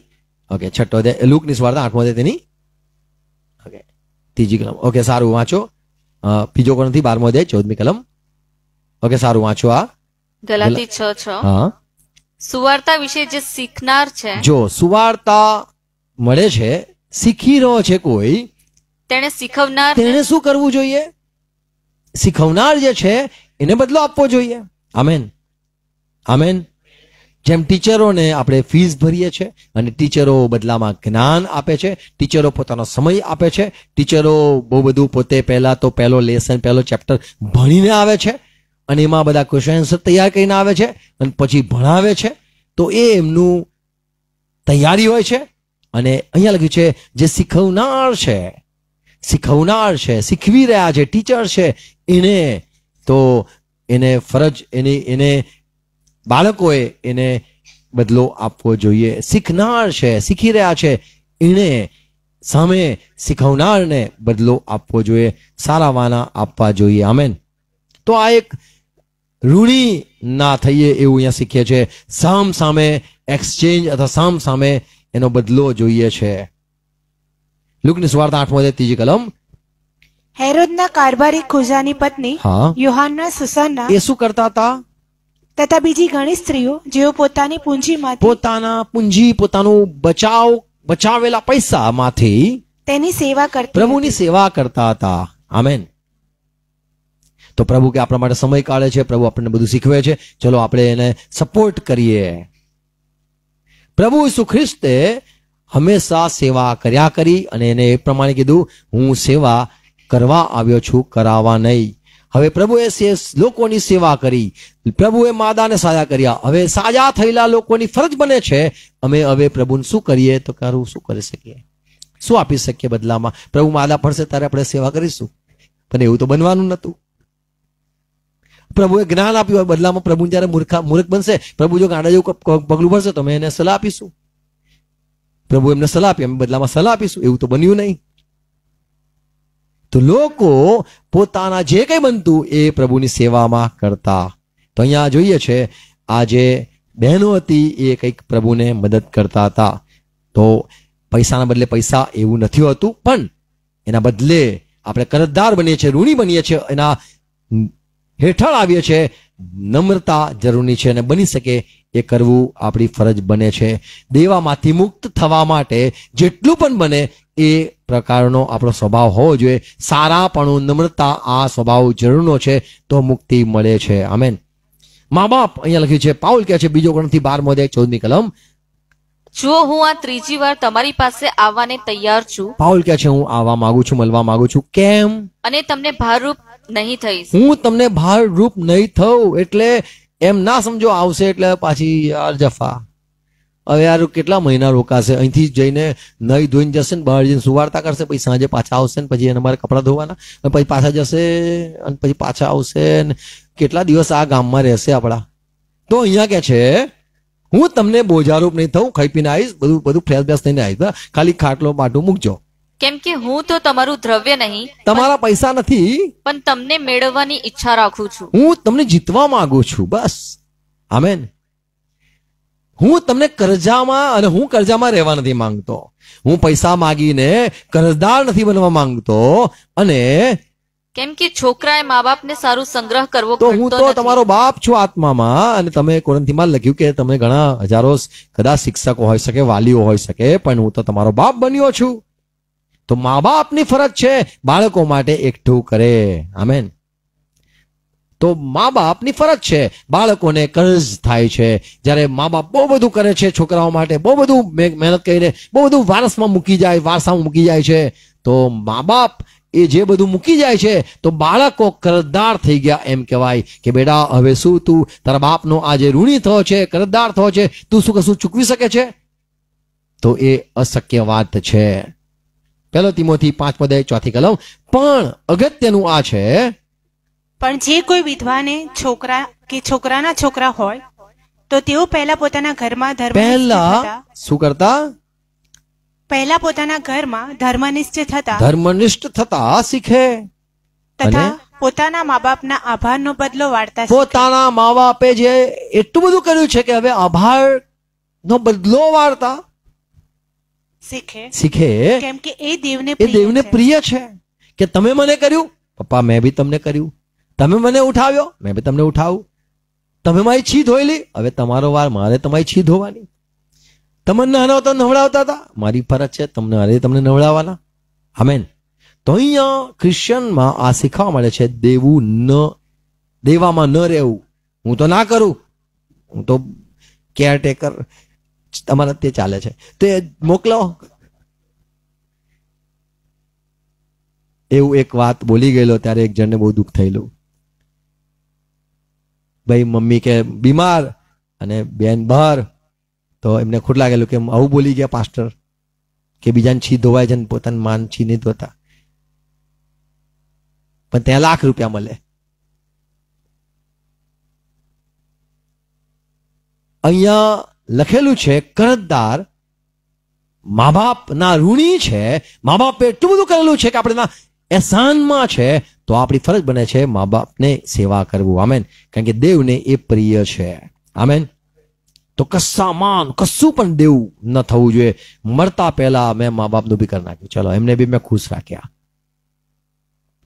ઓકે છઠ્ઠો અધ્યાય લુકની સ્વાર્થા આઠમો અધ્યાય તેની ઓકે ત્રીજી કલમ ઓકે સારું વાંચો બીજો કોણ નથી બારમો અધ્યાય ચૌદમી કલમ ઓકે સારું વાંચો આ ગલાતી છ છ હા સુવાર્તા વિશે જે શીખનાર છે જો સુવાર્તા મળે છે શીખી રહ્યો છે કોઈ તેને શીખવનાર તેને શું કરવું જોઈએ શીખવનાર જે છે એને બદલો આપવો જોઈએ આમેન આમેન જેમ ટીચરોને આપણે ફીસ ભરીએ છીએ અને ટીચરો બદલામાં જ્ઞાન આપે છે ટીચરો પોતાનો સમય આપે છે ટીચરો બહુ બધું પોતે પહેલાં તો પહેલો લેસન પહેલો ચેપ્ટર ભણીને આવે છે અને એમાં બધા ક્વેશ્ચન આન્સર તૈયાર કરીને આવે છે અને પછી ભણાવે છે તો એ એમનું તૈયારી હોય છે અને અહીંયા લખ્યું છે જે શીખવનાર છે શીખવનાર છે શીખવી રહ્યા છે ટીચર છે એને તો એને ફરજ એની એને બાળકોએ એને બદલો આપવો જોઈએ શીખનાર છે શીખી રહ્યા છે એણે સામે શીખવનારને બદલો આપવો જોઈએ સારા વાના આપવા જોઈએ આમેન તો આ એક ઋણી ના થઈએ એવું અહીંયા શીખીએ છીએ સામ સામે એક્સચેન્જ અથવા સામ સામે એનો બદલો જોઈએ છે લુકની સુવાર્તા આઠમો અધ્યાય ત્રીજી કલમ હેરોદના કારભારી ખુઝાની પત્ની હા યોહાનના સુસાના એ શું કરતા હતા તથા બીજી ઘણી સ્ત્રીઓ જેઓ પોતાની પૂંજીમાં પોતાના પૂંજી પોતાનું બચાવ બચાવેલા પૈસામાંથી તેની સેવા કરતા પ્રભુની સેવા કરતા હતા આમેન તો પ્રભુ કે આપણા માટે સમય કાઢે છે પ્રભુ આપણને બધું શીખવે છે ચલો આપણે એને સપોર્ટ કરીએ પ્રભુ ઈસુ ખ્રિસ્તે હંમેશા સેવા કર્યા કરી અને એને એ પ્રમાણે કીધું હું સેવા કરવા આવ્યો છું કરાવવા નહીં હવે પ્રભુએ લોકોની સેવા કરી પ્રભુએ માદાને સાજા કર્યા હવે સાજા થયેલા લોકોની ફરજ બને છે અમે હવે પ્રભુને શું કરીએ તો કારું શું કરી શકીએ શું આપી શકીએ બદલામાં પ્રભુ માદા પડશે ત્યારે આપણે સેવા કરીશું પણ એવું તો બનવાનું નહોતું પ્રભુએ જ્ઞાન આપ્યું હોય બદલામાં પ્રભુ જ્યારે મૂર્ખા મૂર્ખ બનશે પ્રભુ જો ગાંડા જેવું પગલું ભરશે તો અમે એને સલાહ આપીશું પ્રભુ એમને સલાહ આપી અમે બદલામાં સલાહ આપીશું એવું તો બન્યું નહીં તો લોકો પોતાના જે કંઈ બનતું એ પ્રભુની સેવામાં કરતા તો અહીંયા જોઈએ છે આજે બહેનો હતી એ કંઈક પ્રભુને મદદ કરતા હતા તો પૈસાના બદલે પૈસા એવું નથી હોતું પણ એના બદલે આપણે કરજદાર બનીએ છીએ ઋણી બનીએ છીએ એના હેઠળ આવીએ છીએ નમ્રતા જરૂરી છે અને બની શકે એ કરવું આપણી ફરજ બને છે દેવામાંથી મુક્ત થવા માટે જેટલું પણ બને એ પ્રકારનો આપણો સ્વભાવ હોવો જોઈએ સારાપણું નમ્રતા આ સ્વભાવ જરૂરનો છે તો મુક્તિ મળે છે આમેન મા બાપ અહીંયા લખ્યું છે પાઉલ કહે છે બીજો ગણથી બાર મોદે ચૌદમી કલમ જો હું આ ત્રીજી વાર તમારી પાસે આવવાને તૈયાર છું પાઉલ કહે છે હું આવવા માંગુ છું મળવા માંગુ છું કેમ અને તમને ભારરૂપ નહીં થઈશ હું તમને ભાર રૂપ નહીં થઉ એટલે એમ ના સમજો આવશે એટલે પાછી યાર જફા હવે યાર કેટલા મહિના રોકાશે અહીંથી જઈને નહીં ધોઈને જશે ને બહાર જઈને સુવાર્તા કરશે પછી સાંજે પાછા આવશે ને પછી એને મારે કપડાં ધોવાના અને પછી પાછા જશે અને પછી પાછા આવશે ને કેટલા દિવસ આ ગામમાં રહેશે આપણા તો અહીંયા કે છે હું તમને બોજારૂપ નહીં થઉં ખાઈ પીને આવીશ બધું બધું ફ્રેશ બેસ થઈને આવીશ ખાલી ખાટલો માટું મૂકજો કેમ કે હું તો તમારું દ્રવ્ય નહીં તમારા પૈસા નથી પણ તમને મેળવવાની ઈચ્છા રાખું છું હું તમને જીતવા માંગુ છું બસ આમેન હું તમને કરજામાં અને હું કરજામાં રહેવા નથી માંગતો હું પૈસા માંગીને કરજદાર નથી બનવા માંગતો અને કેમ કે છોકરાએ મા બાપને સારું સંગ્રહ કરવો તો હું તો તમારો બાપ છું આત્મામાં અને તમે કોરંથીમાં લખ્યું કે તમે ઘણા હજારો કદાચ શિક્ષકો હોઈ શકે વાલીઓ હોઈ શકે પણ હું તો તમારો બાપ બન્યો છું તો મા બાપની ફરજ છે બાળકો માટે એકઠું કરે આમેન તો મા બાપની ફરજ છે બાળકોને કર્જ થાય છે જ્યારે મા બાપ બહુ બધું કરે છે છોકરાઓ માટે બહુ બધું મહેનત કરીને બહુ બધું વારસમાં મૂકી જાય વારસામાં મૂકી જાય છે તો મા બાપ એ જે બધું મૂકી જાય છે તો બાળકો કરદાર થઈ ગયા એમ કહેવાય કે બેટા હવે શું તું તારા બાપનો આ જે ઋણી થયો છે કરદાર થયો છે તું શું કશું ચૂકવી શકે છે તો એ અશક્ય વાત છે પહેલો તિમોથી પાંચ પદે ચોથી કલમ પણ અગત્યનું આ છે પણ જે કોઈ વિધવાને છોકરા કે છોકરાના છોકરા હોય તો તેઓ પહેલા પોતાના ઘરમાં ધર્મ પહેલા શું કરતા પહેલા પોતાના ઘરમાં ધર્મનિષ્ઠ થતા ધર્મનિષ્ઠ થતા શીખે તથા પોતાના મા બાપના આભારનો બદલો વાળતા પોતાના મા બાપે જે એટલું બધું કર્યું છે કે હવે આભાર નો બદલો વાળતા શીખે શીખે કેમ કે એ દેવને એ દેવને પ્રિય છે કે તમે મને કર્યું પપ્પા મેં બી તમને કર્યું તમે મને ઉઠાવ્યો મેં બી તમને ઉઠાવું તમે મારી છી ધોઈ હવે તમારો વાર મારે તમારી છી ધોવાની તમને નાના તો નવડાવતા હતા મારી ફરજ છે તમને અરે તમને નવડાવવાના આમેન તો અહીંયા ક્રિશ્ચનમાં આ શીખવા મળે છે દેવું ન દેવામાં ન રહેવું હું તો ના કરું હું તો કેરટેકર અમારા તે ચાલે છે તે મોકલો એવું એક વાત બોલી ગયેલો ત્યારે એક જણને બહુ દુઃખ થયેલું ભાઈ મમ્મી કે બીમાર અને બેન બહાર તો એમને ખોટ લાગેલું કે આવું બોલી ગયા પાસ્ટર કે બીજાને છી ધોવાય છે પોતાનું માન છી નહીં ધોતા પણ ત્યાં લાખ રૂપિયા મળે અહીંયા લખેલું છે કરજદાર મા બાપના ઋણી છે મા બાપે એટલું બધું કરેલું છે કે આપણે એના એહસાનમાં છે તો આપણી ફરજ બને છે મા બાપને સેવા કરવું આમેન કારણ કે દેવને એ પ્રિય છે આમેન તો કસ્સામાન કશું પણ દેવું ન થવું જોઈએ મરતા પહેલા મેં મા બાપનું બી કરી નાખ્યું ચલો એમને બી મેં ખુશ રાખ્યા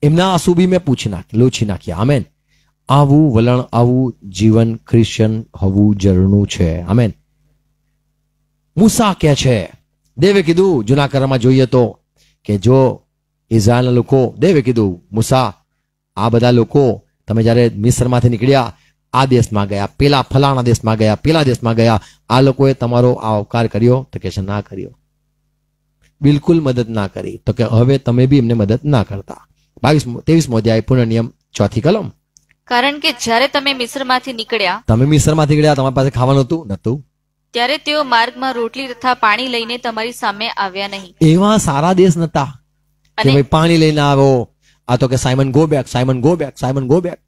એમના આંસુ બી મેં પૂછી નાખ્યા લોછી નાખ્યા આમેન આવું વલણ આવું જીવન ક્રિશ્ચન હોવું જરૂરનું છે આમેન મૂસા કે છે દેવે કીધું જૂના કરારમાં જોઈએ તો કે જો ઇઝરાયલના લોકો દેવે કીધું મૂસા આ બધા લોકો તમે જ્યારે મિશ્રમાંથી નીકળ્યા આ દેશમાં ગયા પેલા ફલાણા દેશમાં ગયા પેલા દેશમાં ગયા આ લોકોએ તમારો આવકાર કર્યો તો કે છે ના કર્યો બિલકુલ મદદ ના કરી તો કે હવે તમે બી એમને મદદ ના કરતા બાવીસ ત્રેવીસ મોધ્યાય પૂર્ણ નિયમ ચોથી કલમ કારણ કે જ્યારે તમે મિશ્રમાંથી નીકળ્યા તમે મિશ્રમાંથી નીકળ્યા તમારી પાસે ખાવાનું હતું નતું ત્યારે તેઓ માર્ગમાં રોટલી તથા પાણી લઈને તમારી સામે આવ્યા નહીં એવા સારા દેશ નતા કે ભાઈ પાણી લઈને આવો આ તો કે Simon go back Simon go back Simon go back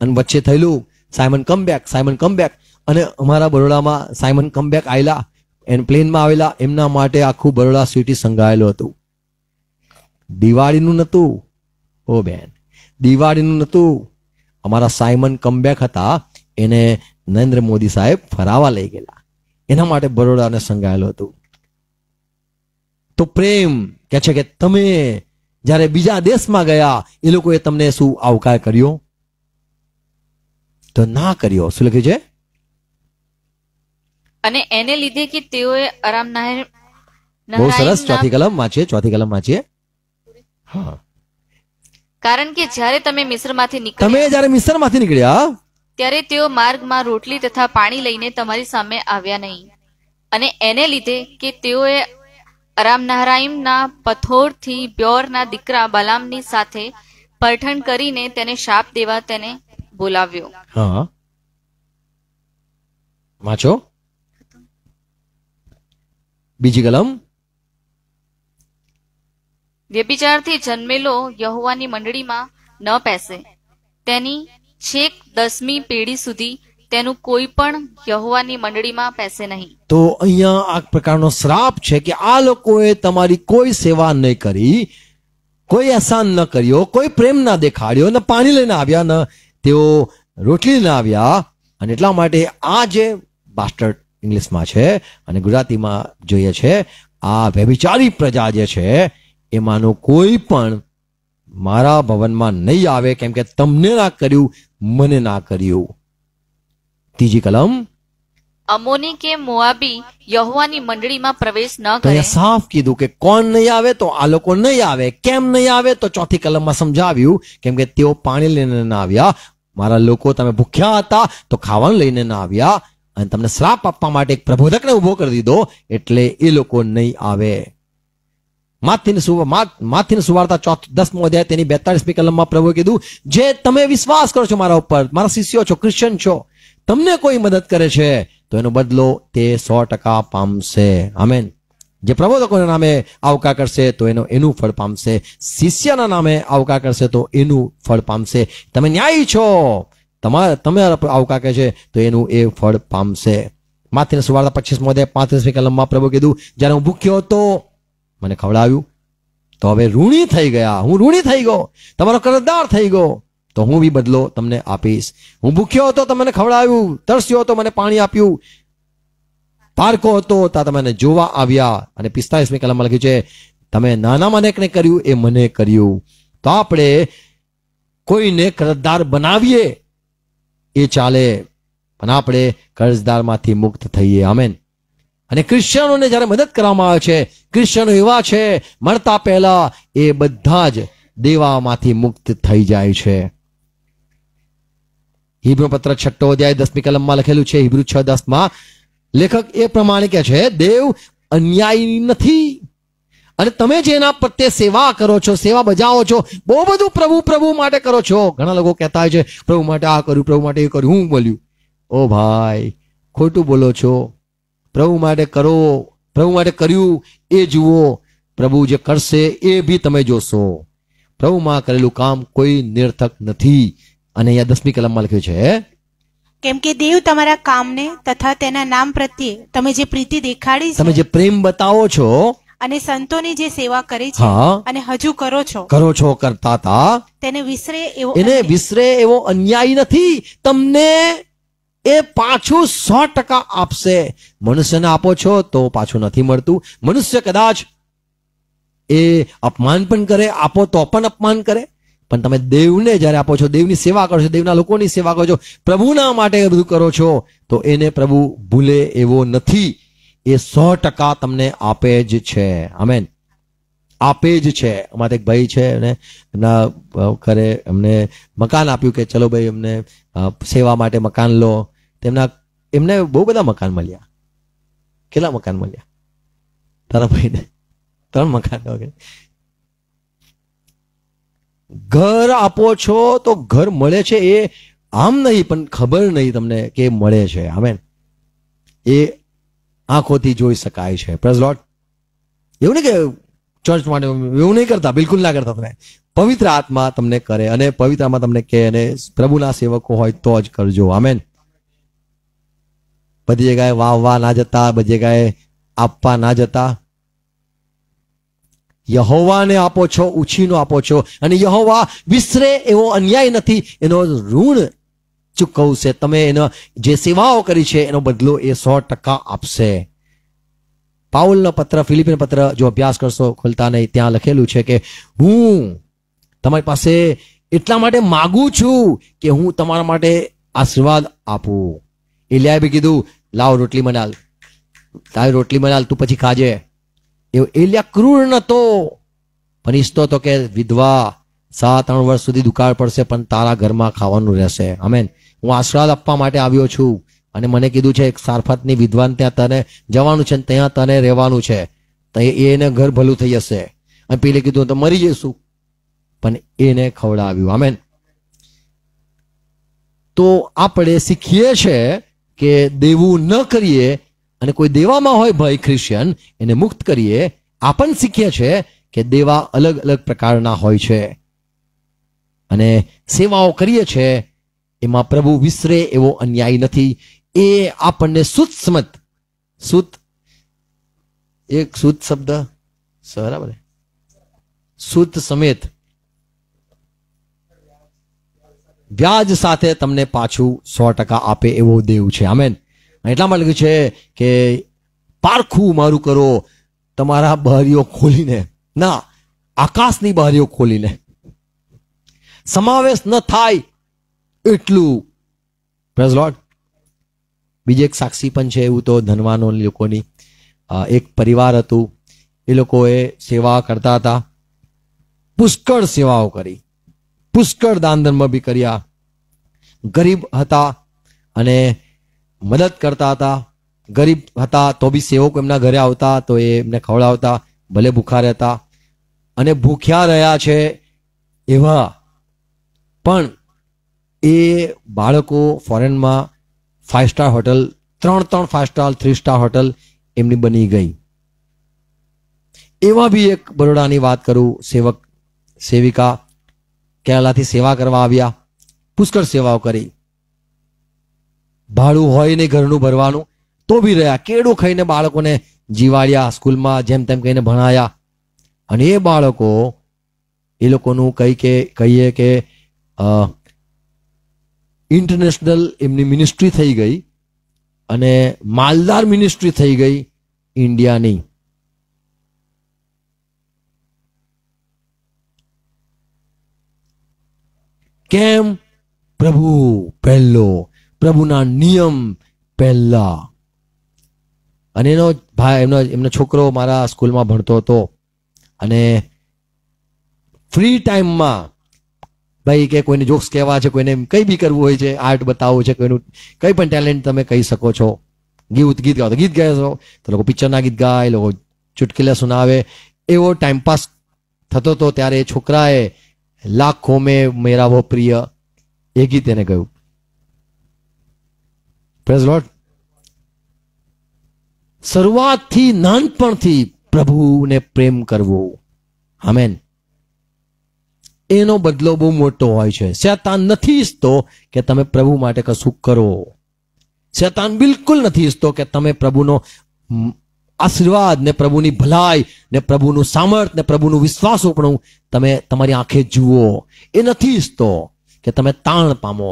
અને વચ્ચે થયેલું Simon come back Simon come back અને અમારા બરોડામાં સાયમન કમ બેક આવેલા એન્ડ પ્લેનમાં આવેલા એમના માટે આખું બરોડા સિટી સંઘાયેલું હતું દિવાળીનું નહોતું ઓ બેન દિવાળીનું નહોતું અમારા સાયમન કમબેક હતા એને નરેન્દ્ર મોદી સાહેબ ફરાવા લઈ ગયેલા એના માટે બરોડાને સંગાયેલું હતું તો પ્રેમ કે છે કે તમે જ્યારે બીજા દેશમાં ગયા એ લોકોએ તમને શું આવકાર કર્યો તો ના કર્યો શું લખ્યું છે અને એને લીધે કે તેઓએ આરામ નહેર બહુ સરસ ચોથી કલમ વાંચીએ ચોથી કલમ વાંચીએ હા કારણ કે જ્યારે તમે મિશ્રમાંથી નીકળ્યા તમે જ્યારે મિશ્રમાંથી નીકળ્યા ત્યારે તેઓ માર્ગમાં રોટલી તથા પાણી લઈને તમારી સામે આવ્યા નહીં અને એને લીધે કે તેઓએ અરામનહરાઈમના પથોરથી બ્યોરના દીકરા બલામની સાથે પરઠણ કરીને તેને શાપ દેવા તેને બોલાવ્યો હા વાંચો બીજી કલમ વ્યભિચારથી જન્મેલો યહુવાની મંડળીમાં ન પેસે તેની છેક દસમી પેઢી સુધી તેનું કોઈ પણ યહોવાની મંડળીમાં પેસે નહીં તો અહીંયા આ પ્રકારનો શ્રાપ છે કે આ લોકોએ તમારી કોઈ સેવા નહીં કરી કોઈ અહેસાન ન કર્યો કોઈ પ્રેમ ના દેખાડ્યો ને પાણી લઈને આવ્યા ને તેઓ રોટલી લઈને આવ્યા અને એટલા માટે આ જે બાસ્ટર્ડ ઇંગ્લિશમાં છે અને ગુજરાતીમાં જોઈએ છે આ વ્યભિચારી પ્રજા જે છે એમાંનો કોઈ પણ મારા ભવનમાં નહીં આવે કેમ કે તમને ના કર્યું મને ના કર્યું ત્રીજી કલમ અમોની કે મોઆબી યહોવાની મંડળીમાં પ્રવેશ ન કરે સાફ કીધું કે કોણ નહીં આવે તો આ લોકો નહીં આવે કેમ નહીં આવે તો ચોથી કલમમાં સમજાવ્યું કેમ કે તેઓ પાણી લઈને ના આવ્યા મારા લોકો તમે ભૂખ્યા હતા તો ખાવાનું લઈને ના આવ્યા અને તમને શ્રાપ આપવા માટે એક પ્રબોધકને ઉભો કરી દીધો એટલે એ લોકો નહીં આવે માથીન માથીન સુવાર્તા ચોથ દસમો અધ્યાય તેની બેતાળીસમી કલમમાં પ્રભુએ કીધું જે તમે વિશ્વાસ કરો છો મારા ઉપર મારા શિષ્યો છો ક્રિશ્ચન છો તમને કોઈ મદદ કરે છે તો એનો બદલો તે સો ટકા પામશે આમેન જે પ્રબોધકોના નામે આવકાર કરશે તો એનો એનું ફળ પામશે શિષ્યના નામે આવકાર કરશે તો એનું ફળ પામશે તમે ન્યાયી છો તમારા તમે પર આવકાર કહે છે તો એનું એ ફળ પામશે માથીને સુવાર્તા પચીસ મોદે પાંત્રીસમી કલમમાં પ્રભુ કીધું જ્યારે હું ભૂખ્યો હતો મને ખવડાવ્યું તો હવે ઋણી થઈ ગયા હું ઋણી થઈ ગયો તમારો કરજદાર થઈ ગયો તો હું બી બદલો તમને આપીશ હું ભૂખ્યો હતો તો મને ખવડાવ્યું તરસ્યો હતો મને પાણી આપ્યું પારકો હતો ત્યાં તમે જોવા આવ્યા અને પિસ્તાલીસમી કલમમાં લખ્યું છે તમે નાનામાં એકને કર્યું એ મને કર્યું તો આપણે કોઈને કરજદાર બનાવીએ એ ચાલે પણ આપણે કરજદારમાંથી મુક્ત થઈએ આમેન અને ક્રિશ્ચિયનોને જ્યારે મદદ કરવામાં આવે છે ક્રિશ્ચિયનો એવા છે મળતા પહેલા એ બધા જ દેવામાંથી મુક્ત થઈ જાય છે હિબ્રુ પત્ર છઠ્ઠો અધ્યાય દસમી કલમમાં લખેલું છે હિબ્રુ છ દસમાં લેખક એ પ્રમાણે કહે છે દેવ અન્યાયી નથી અને તમે જે એના પ્રત્યે સેવા કરો છો સેવા બજાવો છો બહુ બધું પ્રભુ પ્રભુ માટે કરો છો ઘણા લોકો કહેતા હોય છે પ્રભુ માટે આ કર્યું પ્રભુ માટે એ કર્યું હું બોલ્યું ઓ ભાઈ ખોટું બોલો છો પ્રભુ માટે કરો પ્રભુ માટે કર્યું એ જુઓ પ્રભુ જે કરશે એ બી તમે જોશો પ્રભુમાં કરેલું કામ કોઈ નિર્થક નથી અને અહીંયા દસમી કલમમાં લખ્યું છે કેમ કે દેવ તમારા કામને તથા તેના નામ પ્રત્યે તમે જે પ્રીતિ દેખાડી તમે જે પ્રેમ બતાવો છો અને સંતોની જે સેવા કરી છે અને હજુ કરો છો કરો છો કરતા તા તેને વિસરે એવો એને વિસરે એવો અન્યાય નથી તમને એ પાછું સો ટકા આપશે મનુષ્યને આપો છો તો પાછું નથી મળતું મનુષ્ય કદાચ એ અપમાન પણ કરે આપો તો પણ અપમાન કરે પણ તમે દેવને જ્યારે આપો છો દેવની સેવા કરો છો દેવના લોકોની સેવા કરો છો પ્રભુના માટે બધું કરો છો તો એને પ્રભુ ભૂલે એવો નથી એ સો ટકા તમને આપે જ છે આમેન આપે જ છે અમારે એક ભાઈ છે એને એમના ઘરે એમને મકાન આપ્યું કે ચલો ભાઈ એમને સેવા માટે મકાન લો તેમના એમને બહુ બધા મકાન મળ્યા કેટલા મકાન મળ્યા તારા ભાઈને ત્રણ મકાન વગેરે ઘર આપો છો તો ઘર મળે છે એ આમ નહીં પણ ખબર નહીં તમને કે મળે છે આમેન એ આંખોથી જોઈ શકાય છે પ્રેઝ લોટ એવું નહીં કે ચર્ચ માટે એવું નહીં કરતા બિલકુલ ના કરતા તમે પવિત્ર આત્મા તમને કરે અને પવિત્ર આત્મા તમને કહે અને પ્રભુના સેવકો હોય તો જ કરજો આમેન બધી જગાએ વાવવા ના જતા બધી જગાએ આપવા ના જતા યહોવાને આપો છો ઉછીનો આપો છો અને યહોવા વિસરે એવો અન્યાય નથી એનો ઋણ ચૂકવશે તમે એનો જે સેવાઓ કરી છે એનો બદલો એ સો ટકા આપશે પાઉલનો પત્ર ફિલિપિન પત્ર જો અભ્યાસ કરશો ખોલતા નહીં ત્યાં લખેલું છે કે હું તમારી પાસે એટલા માટે માગું છું કે હું તમારા માટે આશીર્વાદ આપું ઇલિયાએ બી કીધું લાવ રોટલી બનાલ તારી રોટલી બનાલ તું પછી ખાજે એલિયા ક્રૂર નતો પણ ઈચ્છતો હતો કે વિધવા સાત ત્રણ વર્ષ સુધી દુકાળ પડશે પણ તારા ઘરમાં ખાવાનું રહેશે અમેન હું આશીર્વાદ આપવા માટે આવ્યો છું અને મને કીધું છે સારફતની વિદ્વાન ત્યાં તને જવાનું છે ત્યાં તને રહેવાનું છે તો એને ઘર ભલું થઈ જશે અને પેલે કીધું તો મરી જઈશું પણ એને ખવડાવ્યું આમેન તો આપણે શીખીએ છીએ કે દેવું ન કરીએ અને કોઈ દેવામાં હોય ભય ક્રિશ્ચન એને મુક્ત કરીએ આપણ શીખીએ છે કે દેવા અલગ અલગ પ્રકારના હોય છે અને સેવાઓ કરીએ છે એમાં પ્રભુ વિસરે એવો અન્યાય નથી એ આપણને સુતસમત સુત એક સુત શબ્દ બરાબર સુત સમેત વ્યાજ સાથે તમને પાછું સો ટકા આપે એવો દેવ છે આમેન એટલા માટે લખ્યું છે કે પારખું મારું કરો તમારા બહારીઓ ખોલીને ના આકાશની બહારીઓ ખોલીને સમાવેશ ન થાય એટલું પ્રેઝ લોટ બીજી એક સાક્ષી પણ છે એવું તો ધનવાનો લોકોની એક પરિવાર હતું એ લોકોએ સેવા કરતા હતા પુષ્કળ સેવાઓ કરી પુષ્કળ દાનધર્મ બી કર્યા ગરીબ હતા અને મદદ કરતા હતા ગરીબ હતા તો બી સેવકો એમના ઘરે આવતા તો એ એમને ખવડાવતા ભલે ભૂખા રહેતા અને ભૂખ્યા રહ્યા છે એવા પણ એ બાળકો ફોરેનમાં ફાઇવ સ્ટાર હોટલ ત્રણ ત્રણ five star three star hotel એમની બની ગઈ એવા બી એક બરોડાની વાત કરું સેવક સેવિકા કેરલાથી સેવા કરવા આવ્યા પુષ્કળ સેવાઓ કરી ભાડું હોય નહીં ઘરનું ભરવાનું તો બી રહ્યા કેડું ખાઈને બાળકોને જીવાડ્યા સ્કૂલમાં જેમ તેમ કહીને ભણાયા અને એ બાળકો એ લોકોનું કહી કે કહીએ કે ઇન્ટરનેશનલ એમની મિનિસ્ટ્રી થઈ ગઈ અને માલદાર મિનિસ્ટ્રી થઈ ગઈ ઇન્ડિયાની કેમ પ્રભુ પહેલો પ્રભુના નિયમ પહેલા અને એનો ભાઈ એમનો એમનો છોકરો મારા સ્કૂલમાં ભણતો હતો અને ફ્રી ટાઈમમાં ભાઈ કે કોઈને જોક્સ કહેવા છે કોઈને કંઈ બી કરવું હોય છે આર્ટ બતાવવું છે કોઈનું કંઈ પણ ટેલેન્ટ તમે કહી શકો છો ગીત ગીત ગાઓ તો ગીત ગાય છો તો લોકો પિક્ચરના ગીત ગાય લોકો ચુટકીલા સુનાવે એવો ટાઈમ પાસ થતો હતો ત્યારે એ છોકરાએ લાખો મેં મેરા વો પ્રિય એ ગીત એને કહ્યું પ્રેઝ લોટ શરૂઆતથી નાનપણથી પ્રભુને પ્રેમ કરવો આમેન એનો બદલો બહુ મોટો હોય છે શેતાન નથી ઈચ્છતો કે તમે પ્રભુ માટે કશું કરો શેતાન બિલકુલ નથી ઈચ્છતો કે તમે પ્રભુનો આશીર્વાદ ને પ્રભુની ભલાઈ ને પ્રભુનું સામર્થ ને પ્રભુનું વિશ્વાસ ઉપણું તમે તમારી આંખે જુઓ એ નથી ઈચ્છતો કે તમે તાણ પામો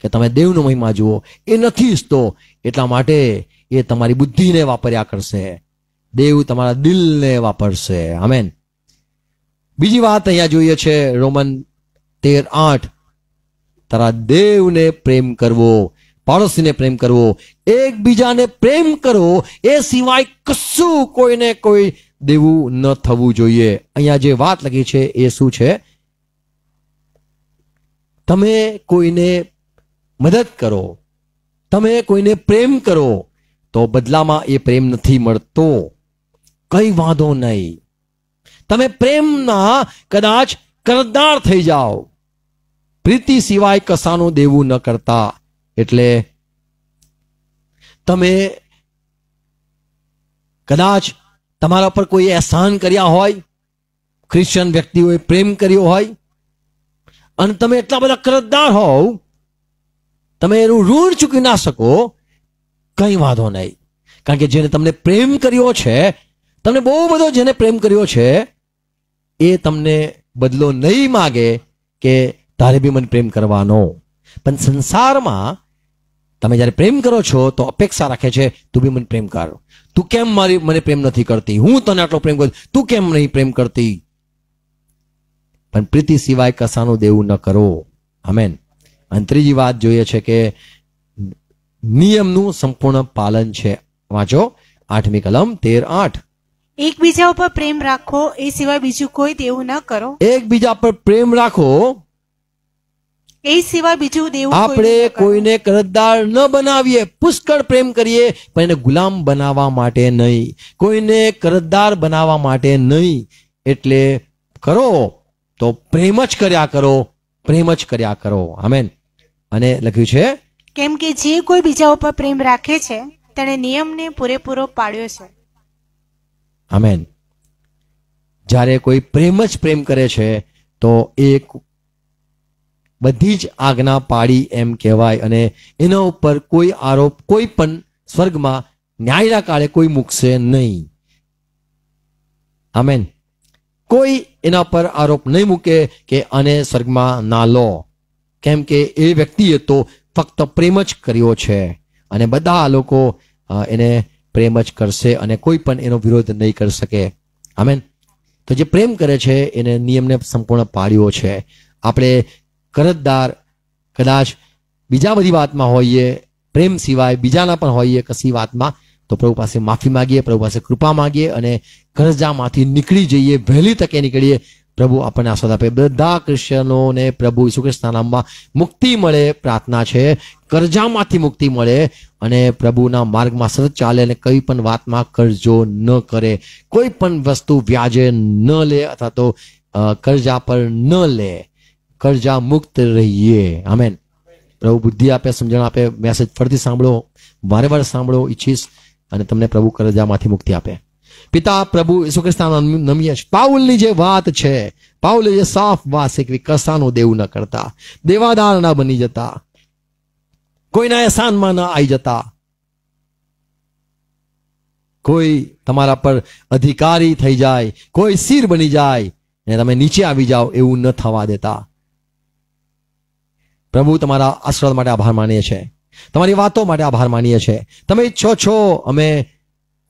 કે તમે દેવનો મહિમા જુઓ એ નથી ઈચ્છતો એટલા માટે એ તમારી બુદ્ધિને વાપર્યા કરશે દેવ તમારા દિલને વાપરશે આમેન બીજી વાત અહીંયા જોઈએ છે રોમન તેર આઠ તારા દેવને પ્રેમ કરવો પાડોશીને પ્રેમ કરવો એકબીજાને પ્રેમ કરવો એ સિવાય કશું કોઈને કોઈ દેવું ન થવું જોઈએ અહીંયા જે વાત લખી છે એ શું છે તમે કોઈને મદદ કરો તમે કોઈને પ્રેમ કરો તો બદલામાં એ પ્રેમ નથી મળતો કઈ વાંધો નહીં તમે પ્રેમના કદાચ કરદાર થઈ જાઓ પ્રીતિ સિવાય કસાનું દેવું ન કરતા એટલે તમે કદાચ તમારા પર કોઈ એહસાન કર્યા હોય ક્રિશ્ચન વ્યક્તિઓએ પ્રેમ કર્યો હોય અને તમે એટલા બધા કરજદાર હોવ તમે એનું ઋણ ચૂકી ના શકો કંઈ વાંધો નહીં કારણ કે જેને તમને પ્રેમ કર્યો છે તમને બહુ બધો જેને પ્રેમ કર્યો છે એ તમને બદલો નહીં માગે કે તારે બી મને પ્રેમ કરવાનો પણ સંસારમાં તમે જ્યારે પ્રેમ કરો છો તો અપેક્ષા રાખે છે તું બી મને પ્રેમ કર તું કેમ મારી મને પ્રેમ નથી કરતી હું તને આટલો પ્રેમ કરું તું કેમ નહીં પ્રેમ કરતી પણ પ્રીતિ સિવાય કસાનું દેવું ન કરો આમેન અને ત્રીજી વાત જોઈએ છે કે નિયમનું સંપૂર્ણ પાલન છે વાંચો આઠમી કલમ તેર આઠ એકબીજા ઉપર પ્રેમ રાખો એ સિવાય બીજું કોઈ દેવું ન કરો એકબીજા પર પ્રેમ રાખો એ સિવાય બીજું દેવું આપણે કોઈને કરજદાર ન બનાવીએ પુષ્કળ પ્રેમ કરીએ પણ એને ગુલામ બનાવવા માટે નહીં કોઈને કરજદાર બનાવવા માટે નહીં એટલે કરો તો પ્રેમ જ કર્યા કરો પ્રેમ જ કર્યા કરો આમેન અને લખ્યું છે કેમ કે જે કોઈ બીજા ઉપર પ્રેમ રાખે છે તેણે નિયમને પૂરેપૂરો પાડ્યો છે આમેન જ્યારે કોઈ પ્રેમ જ પ્રેમ કરે છે તો એક બધી જ આજ્ઞા પાડી એમ કહેવાય અને એના ઉપર કોઈ આરોપ કોઈ પણ સ્વર્ગમાં ન્યાયના કાળે કોઈ મૂકશે નહીં આમેન કોઈ એના પર આરોપ નહીં મૂકે કે આને સ્વર્ગમાં ના લો કેમ કે એ વ્યક્તિએ તો ફક્ત પ્રેમ જ કર્યો છે અને બધા લોકો એને પ્રેમ જ કરશે અને કોઈ પણ એનો વિરોધ નહીં કરી શકે આમેન તો જે પ્રેમ કરે છે એને નિયમને સંપૂર્ણ પાડ્યો છે આપણે કરજદાર કદાચ બીજા બધી વાતમાં હોઈએ પ્રેમ સિવાય બીજાના પણ હોઈએ કશી વાતમાં તો પ્રભુ પાસે માફી માગીએ પ્રભુ પાસે કૃપા માગીએ અને કરજામાંથી નીકળી જઈએ વહેલી તકે નીકળીએ પ્રભુ આપણને આસ્વાદ આપે બધા ક્રિશ્ચનોને પ્રભુ ઈસુ નામમાં મુક્તિ મળે પ્રાર્થના છે કરજામાંથી મુક્તિ મળે અને પ્રભુના માર્ગમાં સતત ચાલે અને કઈ પણ વાતમાં કરજો ન કરે કોઈ પણ વસ્તુ વ્યાજે ન લે અથવા તો કરજા પર ન લે કરજા મુક્ત રહીએ આમેન પ્રભુ બુદ્ધિ આપે સમજણ આપે મેસેજ ફરીથી સાંભળો વારે વાર સાંભળો ઈચ્છીશ અને તમને પ્રભુ કરજામાંથી મુક્તિ આપે પિતા પ્રભુ ઈસુ ખ્રિસ્તા નમીએ છે પાઉલની જે વાત છે પાઉલ જે સાફ વાત છે કે કસાનો દેવ ન કરતા દેવાદાર ના બની જતા કોઈના એહસાનમાં ન આવી જતા કોઈ તમારા પર અધિકારી થઈ જાય કોઈ શિર બની જાય ને તમે નીચે આવી જાઓ એવું ન થવા દેતા પ્રભુ તમારા આશીર્વાદ માટે આભાર માનીએ છીએ તમારી વાતો માટે આભાર માનીએ છીએ તમે ઈચ્છો છો અમે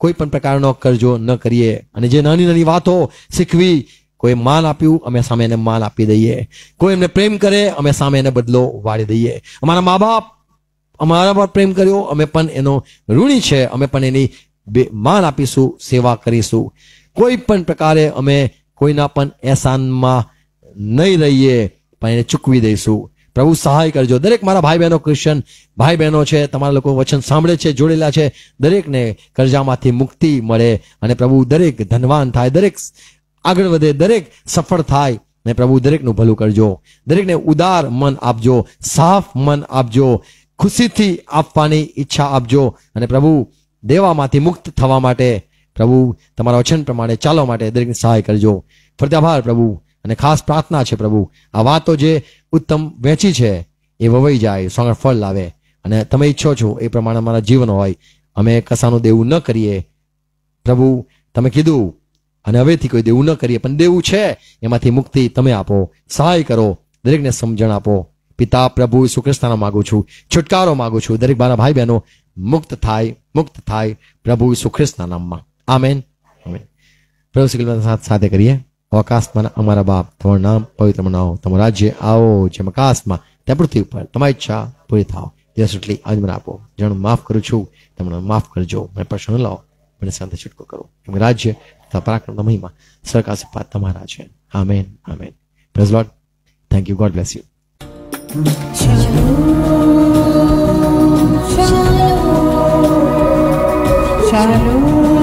કોઈ પણ પ્રકારનો કરજો ન કરીએ અને જે નાની નાની વાતો શીખવી કોઈ માન આપ્યું અમે સામે એને માન આપી દઈએ કોઈ એમને પ્રેમ કરે અમે સામે એને બદલો વાળી દઈએ અમારા મા બાપ અમારા પર પ્રેમ કર્યો અમે પણ એનો ઋણી છે અમે પણ એની બે માન આપીશું સેવા કરીશું કોઈ પણ પ્રકારે અમે કોઈના પણ એહસાનમાં નહીં રહીએ પણ એને ચૂકવી દઈશું પ્રભુ સહાય કરજો દરેક મારા ભાઈ બહેનો ક્રિશ્ચન ભાઈ બહેનો છે તમારા લોકો વચન સાંભળે છે જોડેલા છે દરેકને કરજામાંથી મુક્તિ મળે અને પ્રભુ દરેક ધનવાન થાય દરેક આગળ વધે દરેક સફળ થાય ને પ્રભુ દરેકનું ભલું કરજો દરેકને ઉદાર મન આપજો સાફ મન આપજો ખુશીથી આપવાની ઈચ્છા આપજો અને પ્રભુ દેવામાંથી મુક્ત થવા માટે પ્રભુ તમારા વચન પ્રમાણે ચાલવા માટે દરેકને સહાય કરજો ફરતે આભાર પ્રભુ અને ખાસ પ્રાર્થના છે પ્રભુ આ વાતો જે ઉત્તમ વેચી છે એ વવાઈ જાય સોંગણ ફળ લાવે અને તમે ઈચ્છો છો એ પ્રમાણે અમારા જીવન હોય અમે કસાનું દેવું ન કરીએ પ્રભુ તમે કીધું અને હવેથી કોઈ દેવું ન કરીએ પણ દેવું છે એમાંથી મુક્તિ તમે આપો સહાય કરો દરેકને સમજણ આપો પિતા પ્રભુ ઈસુખ્રિસ્તાનો માગું છું છુટકારો માગું છું દરેક મારા ભાઈ બહેનો મુક્ત થાય મુક્ત થાય પ્રભુ ઈસુખ્રિસ્તના નામમાં આમેન આમેન પ્રભુ સાથે કરીએ અવકાશમાં અમારા બાપ તમારું નામ પવિત્ર બનાવો તમારું રાજ્ય આવો જેમ આકાશમાં ત્યાં પૃથ્વી ઉપર તમારી ઈચ્છા પૂરી થાવ દિવસ એટલી આજ મને આપો જાણ માફ કરું છું તમને માફ કરજો મને પ્રશ્ન લાવો મને સાથે છૂટકો કરો એમ રાજ્ય તથા પરાક્રમ મહિમા સરકાર પાત તમારા છે amen amen praise Lord thank you God bless you Shalom. Shalom. Shalom.